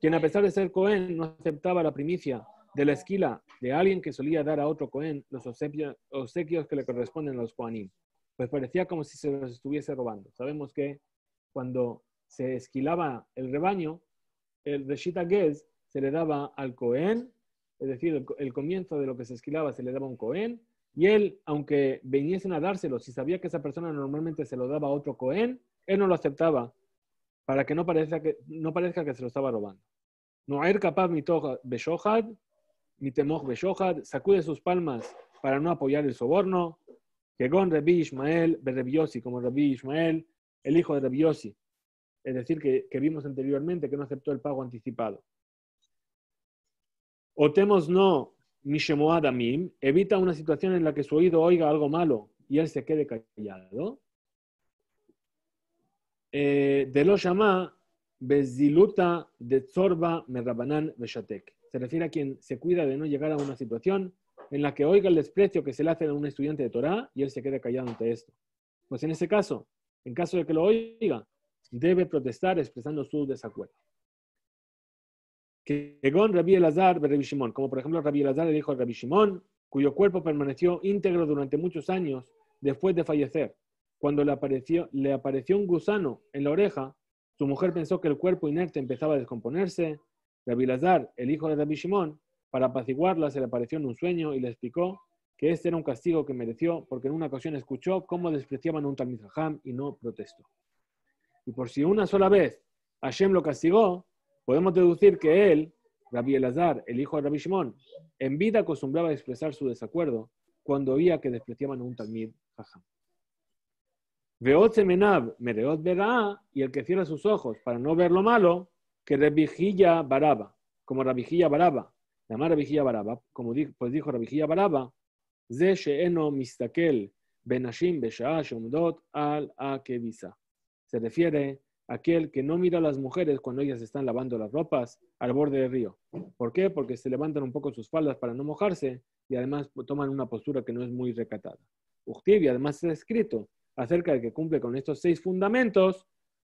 quien a pesar de ser Cohen no aceptaba la primicia de la esquila de alguien que solía dar a otro Cohen los obsequios que le corresponden a los Coanim. Pues parecía como si se los estuviese robando. Sabemos que cuando se esquilaba el rebaño, el Reshita Gez se le daba al Cohen, es decir, el, comienzo de lo que se esquilaba se le daba un Cohen, y él, aunque viniesen a dárselo, si sabía que esa persona normalmente se lo daba a otro Cohen, él no lo aceptaba para que no parezca que, no parezca que se lo estaba robando. No er capaz beshohad, mi beshohad, sacude sus palmas para no apoyar el soborno. Llegó Rabbi Ishmael, Yossi, como Rabbi Ishmael, el hijo de Rabbi es decir, que, vimos anteriormente, que no aceptó el pago anticipado. o Otemos no Mishemoa Damim, evita una situación en la que su oído oiga algo malo y él se quede callado. Eh, de lo llama Beziluta de Zorba Merrabanan Beshatek. Se refiere a quien se cuida de no llegar a una situación en la que oiga el desprecio que se le hace a un estudiante de Torah y él se quede callado ante esto. Pues en ese caso, en caso de que lo oiga, debe protestar expresando su desacuerdo. Que llegó Rabbi Elazar de como por ejemplo Rabbi Elazar el hijo de Rabbi Shimon, cuyo cuerpo permaneció íntegro durante muchos años después de fallecer. Cuando le apareció, un gusano en la oreja, su mujer pensó que el cuerpo inerte empezaba a descomponerse. Rabbi Elazar, el hijo de Rabbi Shimon, para apaciguarla se le apareció en un sueño y le explicó que este era un castigo que mereció porque en una ocasión escuchó cómo despreciaban a un Talmud y no protestó. Y por si una sola vez Hashem lo castigó, podemos deducir que él, Rabbi Elazar, el hijo de Rabbi Shimon, en vida acostumbraba a expresar su desacuerdo cuando oía que despreciaban a un talmid jaja. Veot menab, mereot verá, y el que cierra sus ojos para no ver lo malo, que revijilla Baraba, como Rabijilla Baraba, llamar Rabijilla Baraba, como dijo, pues dijo Rabijilla Baraba, ze she'eno mistakel benashim besha'a shomdot al akevisa se refiere a aquel que no mira a las mujeres cuando ellas están lavando las ropas al borde del río. ¿Por qué? Porque se levantan un poco sus faldas para no mojarse y además toman una postura que no es muy recatada. Uchtibi, además está escrito acerca de que cumple con estos seis fundamentos,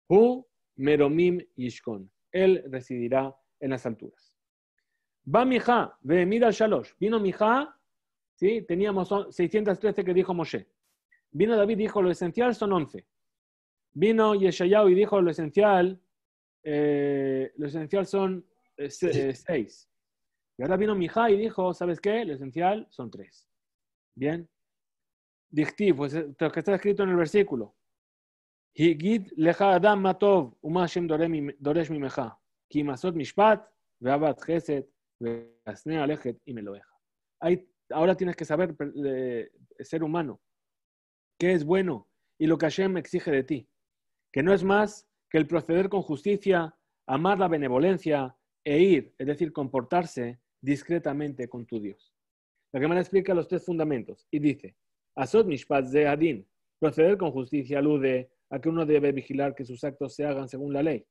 Hu Meromim Yishkon. Él residirá en las alturas. Va Mija, ve mira Shalosh. Vino Mija, ¿sí? teníamos 613 que dijo Moshe. Vino David, dijo, lo esencial son 11. Vino Yeshayahu y dijo lo esencial, eh, lo esencial son eh, eh, seis. Y ahora vino Mijá y dijo, ¿sabes qué? Lo esencial son tres. Bien. Dictivo, pues lo que está escrito en el versículo. Higid adam matov, ki mishpat, Ahora tienes que saber, ser humano, qué es bueno y lo que Hashem exige de ti que no es más que el proceder con justicia, amar la benevolencia e ir, es decir, comportarse discretamente con tu Dios. La Gemara explica los tres fundamentos y dice, Asot mishpat adin, proceder con justicia alude a que uno debe vigilar que sus actos se hagan según la ley.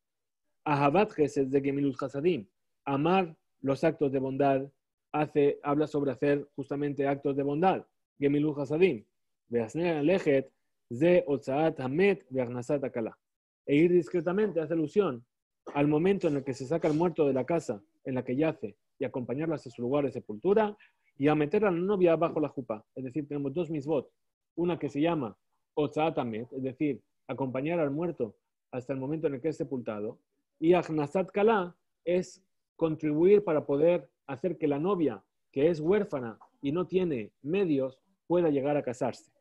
Ahabat gesed de gemilut hasadim, amar los actos de bondad, hace, habla sobre hacer justamente actos de bondad, gemilut hasadim. Beasne alejet de Otsaat Hamet Agnasat Akala. E ir discretamente hace alusión al momento en el que se saca el muerto de la casa en la que yace y acompañarla a su lugar de sepultura y a meter a la novia bajo la jupa. Es decir, tenemos dos misbot. Una que se llama Otsaat Hamet, es decir, acompañar al muerto hasta el momento en el que es sepultado. Y Agnasat Kala es contribuir para poder hacer que la novia, que es huérfana y no tiene medios, pueda llegar a casarse.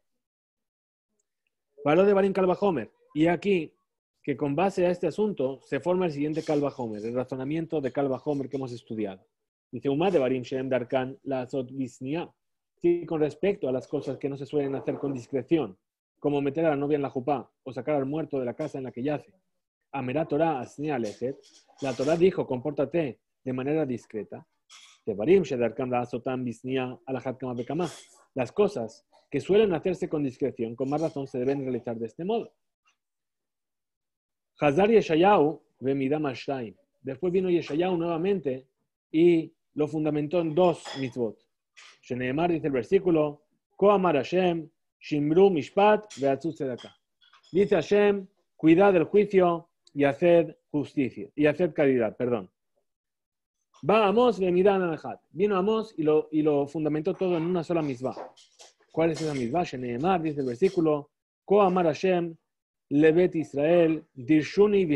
Valor de Barim Calva Homer. Y aquí, que con base a este asunto, se forma el siguiente Calva Homer, el razonamiento de Calva Homer que hemos estudiado. Dice, Uma de Barim Shem Darkan la Sí, con respecto a las cosas que no se suelen hacer con discreción, como meter a la novia en la jupá o sacar al muerto de la casa en la que yace. Amerá Torah Asnia La Torah dijo, compórtate de manera discreta. De la Las cosas que suelen hacerse con discreción, con más razón se deben realizar de este modo. Hazar Yeshayahu, Bemidam Ashtaim. Después vino Yeshayahu nuevamente y lo fundamentó en dos mitzvot. Sheneemar dice el versículo, Koamar Hashem, Shimru Mishpat, acá. Dice Hashem, cuidad del juicio y haced justicia, y haced caridad, perdón. Va Amos, Bemidam Vino Amos y lo, y lo fundamentó todo en una sola mitzvah. ¿Cuál es esa misma? Neemar dice el versículo, Koamar Hashem, Israel, Dirshuni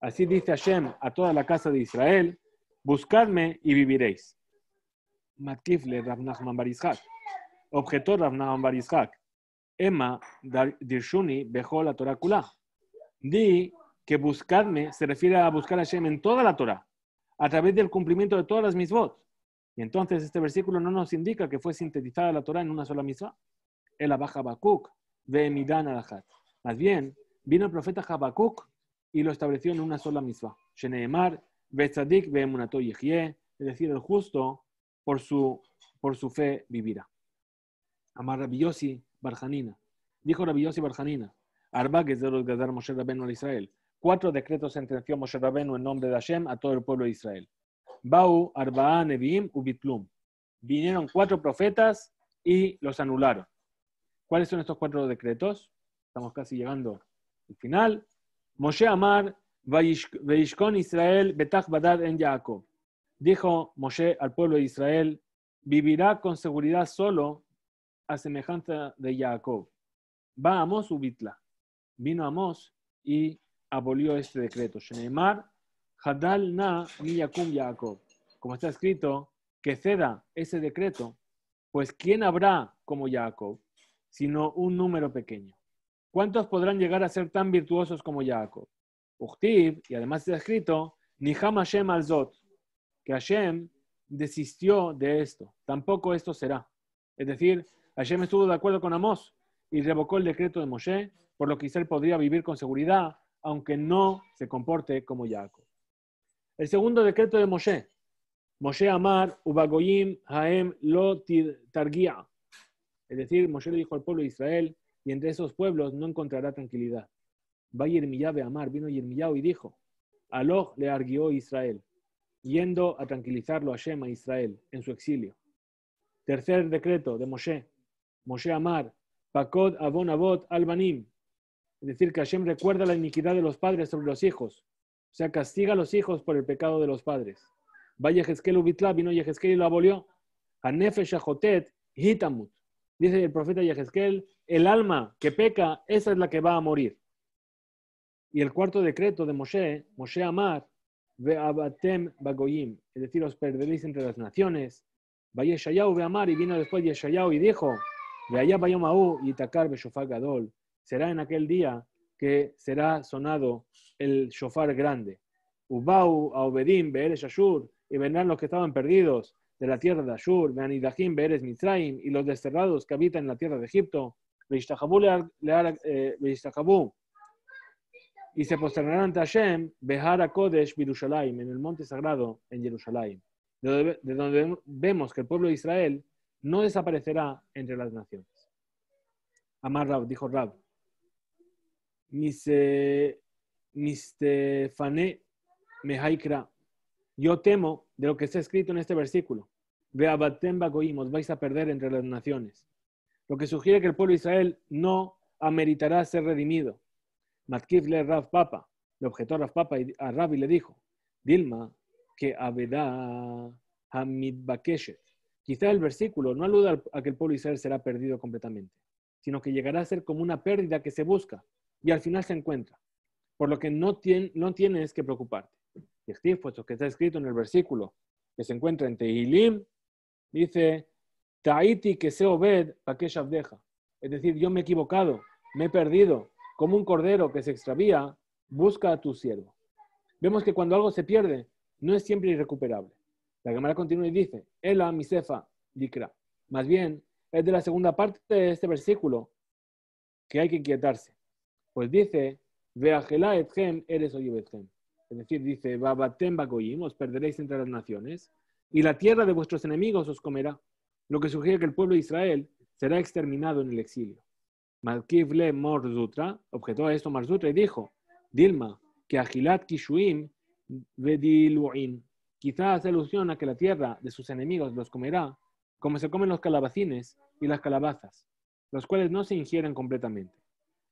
Así dice Hashem a toda la casa de Israel, buscadme y viviréis. Matkifle Rav Nachman Objetor Rav Nachman Barishak. Emma Dirshuni Bechol, la Torah Kula. Di que buscadme se refiere a buscar a Hashem en toda la Torah, a través del cumplimiento de todas las misbot. Y entonces este versículo no nos indica que fue sintetizada la Torah en una sola misa, El Abba Habacuc, Midan Alahat. Más bien, vino el profeta Habacuc y lo estableció en una sola misa. Sheneemar, es decir, el justo por su, fe vivirá. Amar Rabiosi Barjanina. Dijo Rabiosi Barjanina, Arba de los Gadar Moshe Rabenu al Israel. Cuatro decretos sentenció Moshe Rabenu en nombre de Hashem a todo el pueblo de Israel. Bau Arba'a Ubitlum. Vinieron cuatro profetas y los anularon. ¿Cuáles son estos cuatro decretos? Estamos casi llegando al final. Moshe Amar, Veishkon Israel, Betach Badad en Jacob. Dijo Moshe al pueblo de Israel, vivirá con seguridad solo a semejanza de Jacob. Va Amos Ubitla. Vino Amos y abolió este decreto. Sheneimar, na Como está escrito, que ceda ese decreto, pues ¿quién habrá como Jacob, sino un número pequeño? ¿Cuántos podrán llegar a ser tan virtuosos como Jacob? Uchtiv y además está escrito, Niham Hashem alzot, que Hashem desistió de esto. Tampoco esto será. Es decir, Hashem estuvo de acuerdo con Amós y revocó el decreto de Moshe, por lo que Israel podría vivir con seguridad, aunque no se comporte como Jacob. El segundo decreto de Moshe. Moshe Amar, Ubagoyim, Haem, Lo, Targia. Es decir, Moshe le dijo al pueblo de Israel, y entre esos pueblos no encontrará tranquilidad. Va de Amar, vino Yermillah y dijo, aloh le arguió Israel, yendo a tranquilizarlo a Shema Israel en su exilio. Tercer decreto de Moshe, Moshe Amar, Pakod abon abod Albanim, es decir, que Hashem recuerda la iniquidad de los padres sobre los hijos o sea, castiga a los hijos por el pecado de los padres. Vaya Jezquel Ubitla, vino Yehezkel y lo abolió. a Ajotet Hitamut. Dice el profeta Yehezkel, el alma que peca, esa es la que va a morir. Y el cuarto decreto de Moshe, Moshe Amar, abatem Bagoyim, es decir, os perderéis entre las naciones. Vaya ve Ve'amar, y vino después Yeshayahu y dijo, Ve'ayá bayomahu y Yitakar beshofagadol, Será en aquel día que será sonado el shofar grande. Ubau a Obedim, Beeres Ashur, y vendrán los que estaban perdidos de la tierra de Ashur, Beanidahim, Beeres mitraim y los desterrados que habitan en la tierra de Egipto, eh, y se posternarán ante Hashem, a Kodesh, Birushalayim, en el monte sagrado en Jerusalén, de donde vemos que el pueblo de Israel no desaparecerá entre las naciones. Amar Rab, dijo Rab, yo temo de lo que está escrito en este versículo. Ve os vais a perder entre las naciones. Lo que sugiere que el pueblo de Israel no ameritará ser redimido. Matkif le Rav Papa, le objetó a Rav Papa y a Rabi le dijo, Dilma, que Avedá Hamid Bakeshet. Quizá el versículo no aluda a que el pueblo de Israel será perdido completamente, sino que llegará a ser como una pérdida que se busca, y al final se encuentra. Por lo que no, tiene, no tienes que preocuparte. Y Steve, puesto que está escrito en el versículo que se encuentra en Tehilim, dice, Ta'iti que se obed aquella deja. Es decir, yo me he equivocado, me he perdido. Como un cordero que se extravía, busca a tu siervo. Vemos que cuando algo se pierde, no es siempre irrecuperable. La cámara continúa y dice, Ela misefa dikra. Más bien, es de la segunda parte de este versículo que hay que inquietarse. Pues dice, et eres Es decir, dice, Babatem bagoyim, os perderéis entre las naciones, y la tierra de vuestros enemigos os comerá. Lo que sugiere que el pueblo de Israel será exterminado en el exilio. le Morzutra objetó a esto Marzutra y dijo, Dilma, que Agilat Kishuim Vediluin. Quizá hace alusión a que la tierra de sus enemigos los comerá, como se comen los calabacines y las calabazas, los cuales no se ingieren completamente.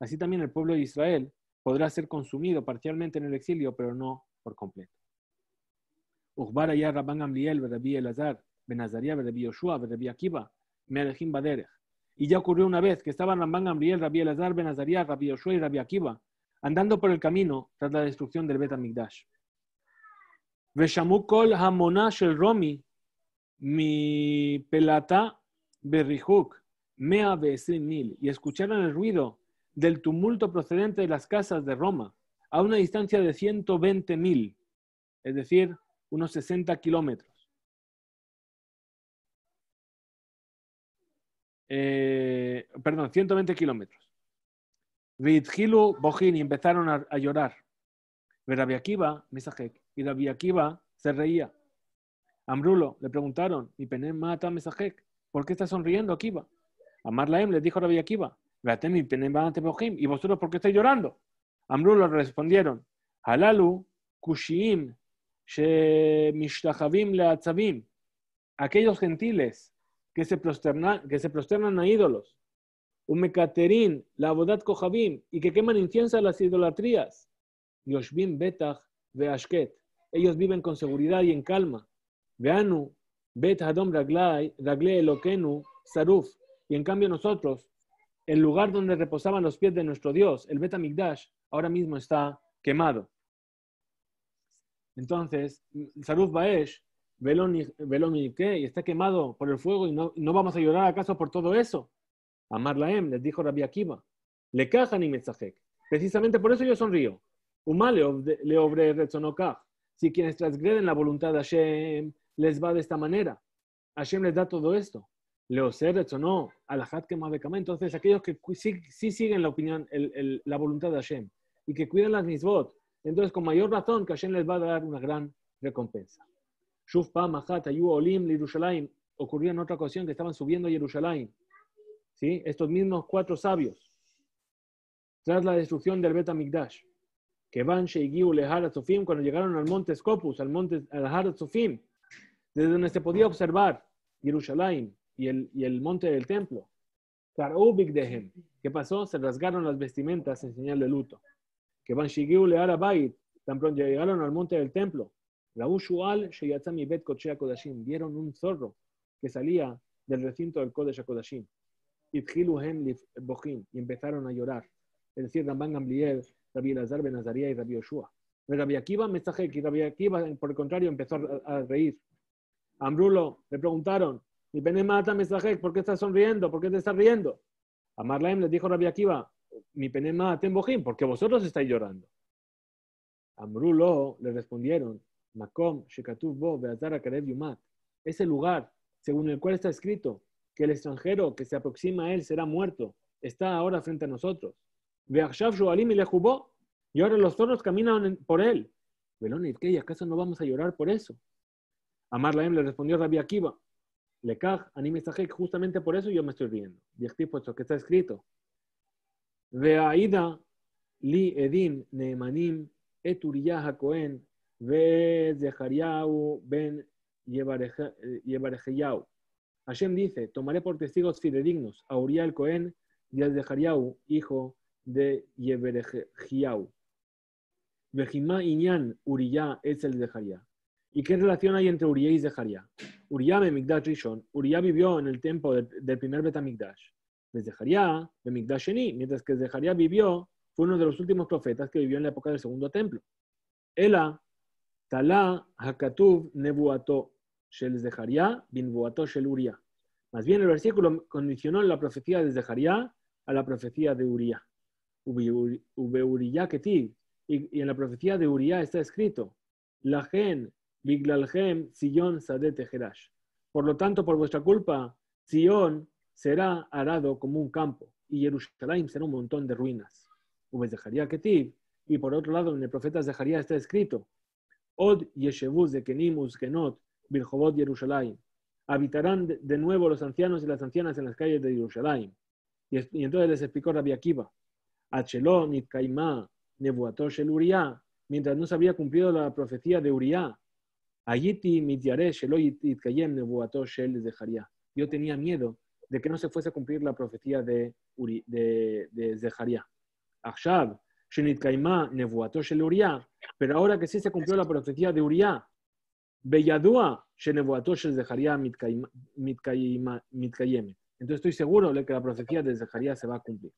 Así también el pueblo de Israel podrá ser consumido parcialmente en el exilio, pero no por completo. Baderech. Y ya ocurrió una vez que estaban Rabban Gamriel, Rabbi Azar, Benazaria, Rabbi Yoshua y Rabbi Akiva andando por el camino tras la destrucción del Bet Amigdash. kol shel Romi mi pelata mil. Y escucharon el ruido del tumulto procedente de las casas de Roma, a una distancia de 120 mil, es decir, unos 60 kilómetros. Eh, perdón, 120 kilómetros. Vidhilu Bojini empezaron a, llorar. Rabbi Kiba, Mesajek, y Rabbi se reía. Amrulo le preguntaron, ¿y Penem mata Mesajek? ¿Por qué está sonriendo Akiva? Amarlaem les dijo Rabbi y vosotros, ¿por qué estáis llorando? Amru lo respondieron, Halalu kushiim leatzavim. Aquellos gentiles que se, prosternan, que se prosternan a ídolos. Umekaterin la abodat kohabim. Y que queman incienso a las idolatrías. Yoshbim betach veashket. Ellos viven con seguridad y en calma. Veanu bet hadom ragle elokenu saruf. Y en cambio nosotros el lugar donde reposaban los pies de nuestro Dios, el Betamigdash, ahora mismo está quemado. Entonces, Saruf Baesh, y está quemado por el fuego y no, vamos a llorar acaso por todo eso. Amar Laem, les dijo Rabbi Akiva, le cajan y mezajek. Precisamente por eso yo sonrío. Uma le obre Si quienes transgreden la voluntad de Hashem les va de esta manera, Hashem les da todo esto o no, alajat que más Entonces, aquellos que sí, siguen la opinión, la voluntad de Hashem y que cuidan las misbot, entonces con mayor razón que Hashem les va a dar una gran recompensa. Shuf ayu Olim, Ocurrió en otra ocasión que estaban subiendo a Jerusalén. ¿Sí? Estos mismos cuatro sabios. Tras la destrucción del migdash Que van Sheigiu Lehar cuando llegaron al monte Scopus, al monte al Har Desde donde se podía observar Jerusalén y el, y el monte del templo. ¿Qué pasó? Se rasgaron las vestimentas en señal de luto. Que van le bait tan pronto llegaron al monte del templo. la Sheyatzami Bet Kodashim, vieron un zorro que salía del recinto del Kodesh Shakodashim. Y empezaron a llorar. Es decir, Ramban Gamliel, Rabbi azar Ben y Rabbi Yoshua. Rabbi Akiva, mensaje que Rabbi Akiva, por el contrario, empezó a reír. Ambrulo le preguntaron, mi penemata mesajek, ¿por qué estás sonriendo? ¿Por qué te estás riendo? Amarlaem le dijo Rabbi Akiva, mi penemata ¿por porque vosotros estáis llorando. Amrulo le respondieron, Makom, shekatuv Bo, Beazara Yumat, ese lugar según el cual está escrito que el extranjero que se aproxima a él será muerto, está ahora frente a nosotros. Shualim y le jubó, y ahora los zorros caminan por él. Belón ¿y acaso no vamos a llorar por eso? Amarlaem le respondió Rabbi Akiva, Lekaj, que justamente por eso yo me estoy riendo. tipo puesto que está escrito. Ve Veaida li edin neemanim eturiah Cohen ve Zechariahu ben Yevarejeyahu. Hashem dice, tomaré por testigos fidedignos a Uriel Cohen y a Zechariahu, hijo de Yevarejeyahu. Vejima Inyan Uriah es el Zechariah. ¿Y qué relación hay entre Uriah y Zeharia? Uriah Rishon. vivió en el tiempo del, primer Betamigdash. De Zeharia, Bemigdash Sheni. Mientras que Zechariah vivió, fue uno de los últimos profetas que vivió en la época del segundo templo. Ela, Talá, Hakatuv, Nebuato, Shel Zeharia, Binbuato, Shel Uriah. Más bien el versículo condicionó la profecía de Zeharia a la profecía de Uriah. Ube Ketiv. Y, en la profecía de Uriah está escrito, la gen e por lo tanto, por vuestra culpa, Sion será arado como un campo y Jerusalén será un montón de ruinas. Y por otro lado, en el profeta Zaharia está escrito, Od de Habitarán de nuevo los ancianos y las ancianas en las calles de Jerusalén. Y entonces les explicó Rabbi Akiva, mientras no se había cumplido la profecía de Uriah, yo tenía miedo de que no se fuese a cumplir la profecía de, Uri, de, de Uriah, Pero ahora que sí se cumplió la profecía de Uriah, Entonces estoy seguro de que la profecía de Zeharia se va a cumplir.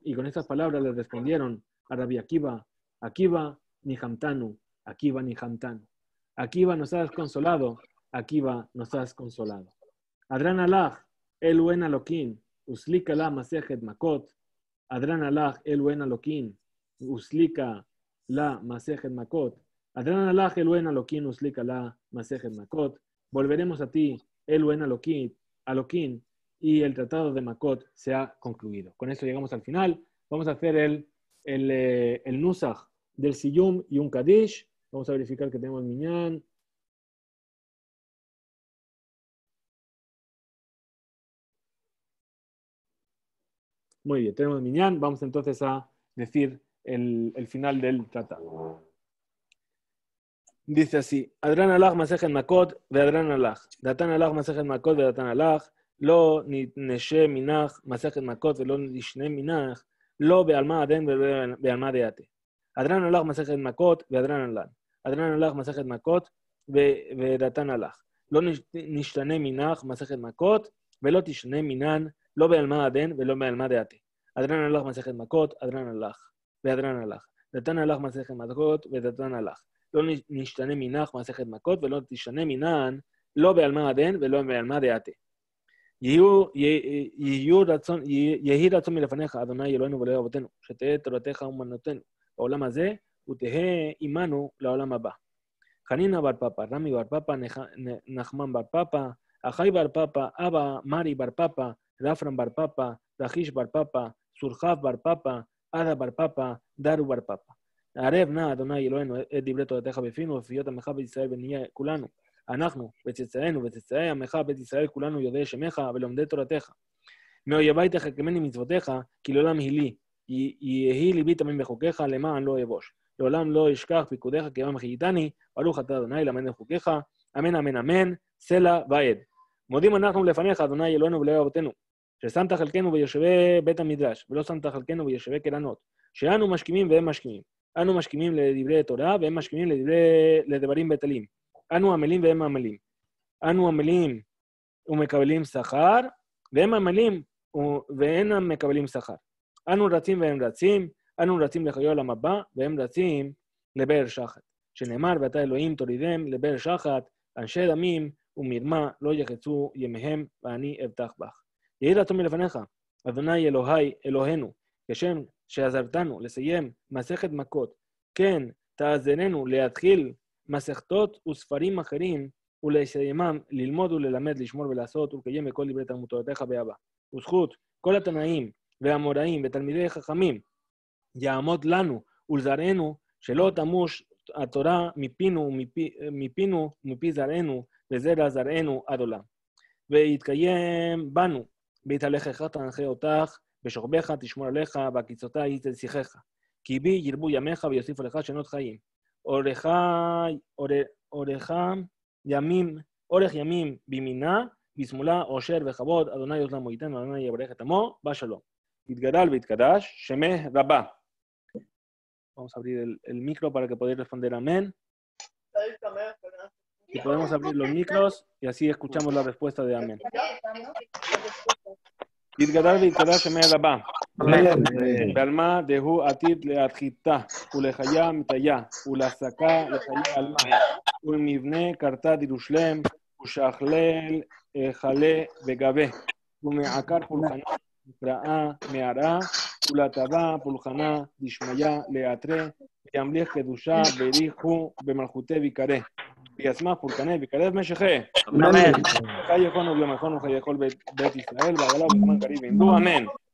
Y con estas palabras le respondieron a Rabbi Akiva, Akiva, Nihamtanu aquí va jantano Aquí va nos has consolado, aquí va nos has consolado. Adran alaj, el buen aloquín, uslika la masejet makot. Adran alaj, el buen aloquín, uslika la masejet makot. Adran alah el buen aloquín, uslika la masejet makot. Volveremos a ti, el buen aloquín, aloquín, y el tratado de Makot se ha concluido. Con esto llegamos al final. Vamos a hacer el, el, eh, el Nusach del Siyum y un Kadish. Vamos a verificar que tenemos Miñán. Muy bien, tenemos Miñán. Vamos entonces a decir el, el final del tratado. Dice así: Adran alaj masejen makot ve adran alaj. Datan alaj masejen makot ve datan alaj. Lo neshe minach masejen makot ve lo nishne minach. Lo bealma aden ve bealma deate. Adran alaj masejen makot ve adran alaj. אדנן הלך, מסכת מכות, ודתן הלך. לא נשתנה מנך, מסכת מכות, ולא תשנה מנן, לא בעלמא עדן ולא בעלמא דעתי. אדנן הלך, מסכת מכות, אדנן הלך, ואדנן הלך. דתן הלך, מסכת מכות, ודתן הלך. לא נשתנה מנך, מסכת מכות, ולא תשנה מנן, לא בעלמא עדן ולא בעלמא דעתי. יהי רצון מלפניך, אדוני אלוהינו ואלוהי אבותינו, שתהא תורתך אומנותנו בעולם הזה ותהא עמנו לעולם הבא. חנינא בר פפא, רמי בר פפא, נחמן בר פפא, אחי בר פפא, אבא מרי בר פפא, רפרם בר פפא, רכיש בר פפא, סורחב בר פפא, עדה בר פפא, דרו בר פפא. ערב נא אדוני אלוהינו את דברי תורתך בפינו ופיות עמך בית ישראל ונהיה כולנו. אנחנו וצאצאינו וצאצאי עמך בית ישראל כולנו יודעי שמך ולומדי תורתך. מאויבי תחכמני מצוותיך כי לעולם היא לי. יהי ליבי תמים בחוקיך למען לא אבוש. לעולם לא אשכח פיקודיך כיום החייתני, ברוך אתה אדוני למען חוקיך, אמן אמן אמן, סלע ועד. מודים אנחנו לפניך, אדוני אלוהינו ולאי אבותינו, ששמת חלקנו ביושבי בית המדרש, ולא שמת חלקנו ביושבי כלנות, שאנו משכימים והם משכימים. אנו משכימים לדברי תורה, והם משכימים לדברי, לדברים בטלים. אנו עמלים והם עמלים. אנו עמלים ומקבלים שכר, והם עמלים ואינם מקבלים שכר. אנו רצים והם רצים, אנו רצים לחיו על המבע, והם רצים לבאר שחת. שנאמר, ואתה אלוהים תורידם לבאר שחת, אנשי דמים ומרמה לא יחצו ימיהם, ואני אבטח בך. יהי רצון מלפניך, אדוני אלוהי אלוהינו, כשם שעזרתנו לסיים מסכת מכות, כן תעזרנו להתחיל מסכתות וספרים אחרים, ולסיימם ללמוד וללמד, לשמור ולעשות, ולקיים בכל דברי תלמוד תורתך ואהבה. וזכות כל התנאים והמוראים ותלמידי חכמים יעמוד לנו ולזרענו, שלא אוקיי. תמוש התורה מפינו ומפי, מפי זרענו, וזרע זרענו עד עולם. ויתקיים בנו, בית הלכך תנחה אותך, בשוכבך תשמור עליך, והקיצותה היא תשיחך. כי בי ירבו ימיך ויוסיפו לך שנות חיים. אורך, ימים, אורך ימים בימינה, בשמאלה עושר וכבוד, אדוני יוזלם הוא ייתן, ואדוני יברך את עמו, בשלום. יתגדל ויתקדש, שמי רבה. vamos a abrir el, micro para que podáis responder amén. Y podemos abrir los micros y así escuchamos la respuesta de amén. רעה, מהרעה, ולהטבה, פולחנה, דשמיא, להעטרה, וימליך קדושה, והריחו במלכותי ויקרא. וישמח פולחנה ויקרב משכה. אמן. חי יכונו ויום יכונו חי יכול בית ישראל, ועגלה ובזמן קריב עמדו, אמן.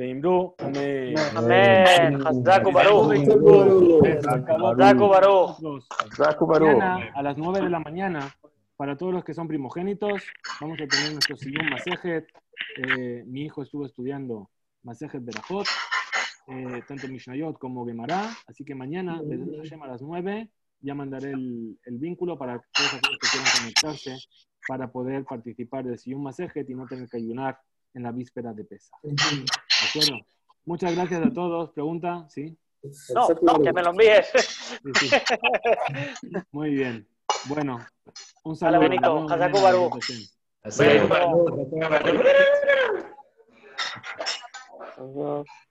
Eh, a las 9 de la mañana, para todos los que son primogénitos, vamos a tener nuestro sillón Masejet. Eh, mi hijo estuvo estudiando Masejet Berajot, eh, tanto Mishnayot como Gemara. Así que mañana, desde a las 9, ya mandaré el, el vínculo para todos aquellos que quieran conectarse para poder participar del sillón Masejet y no tener que ayunar en la víspera de pesa. acuerdo? Muchas gracias a todos. ¿Pregunta? ¿Sí? No, no, que me lo envíes. Muy bien. Bueno, un saludo. ¡Hasta Benito. Hasta luego. Hasta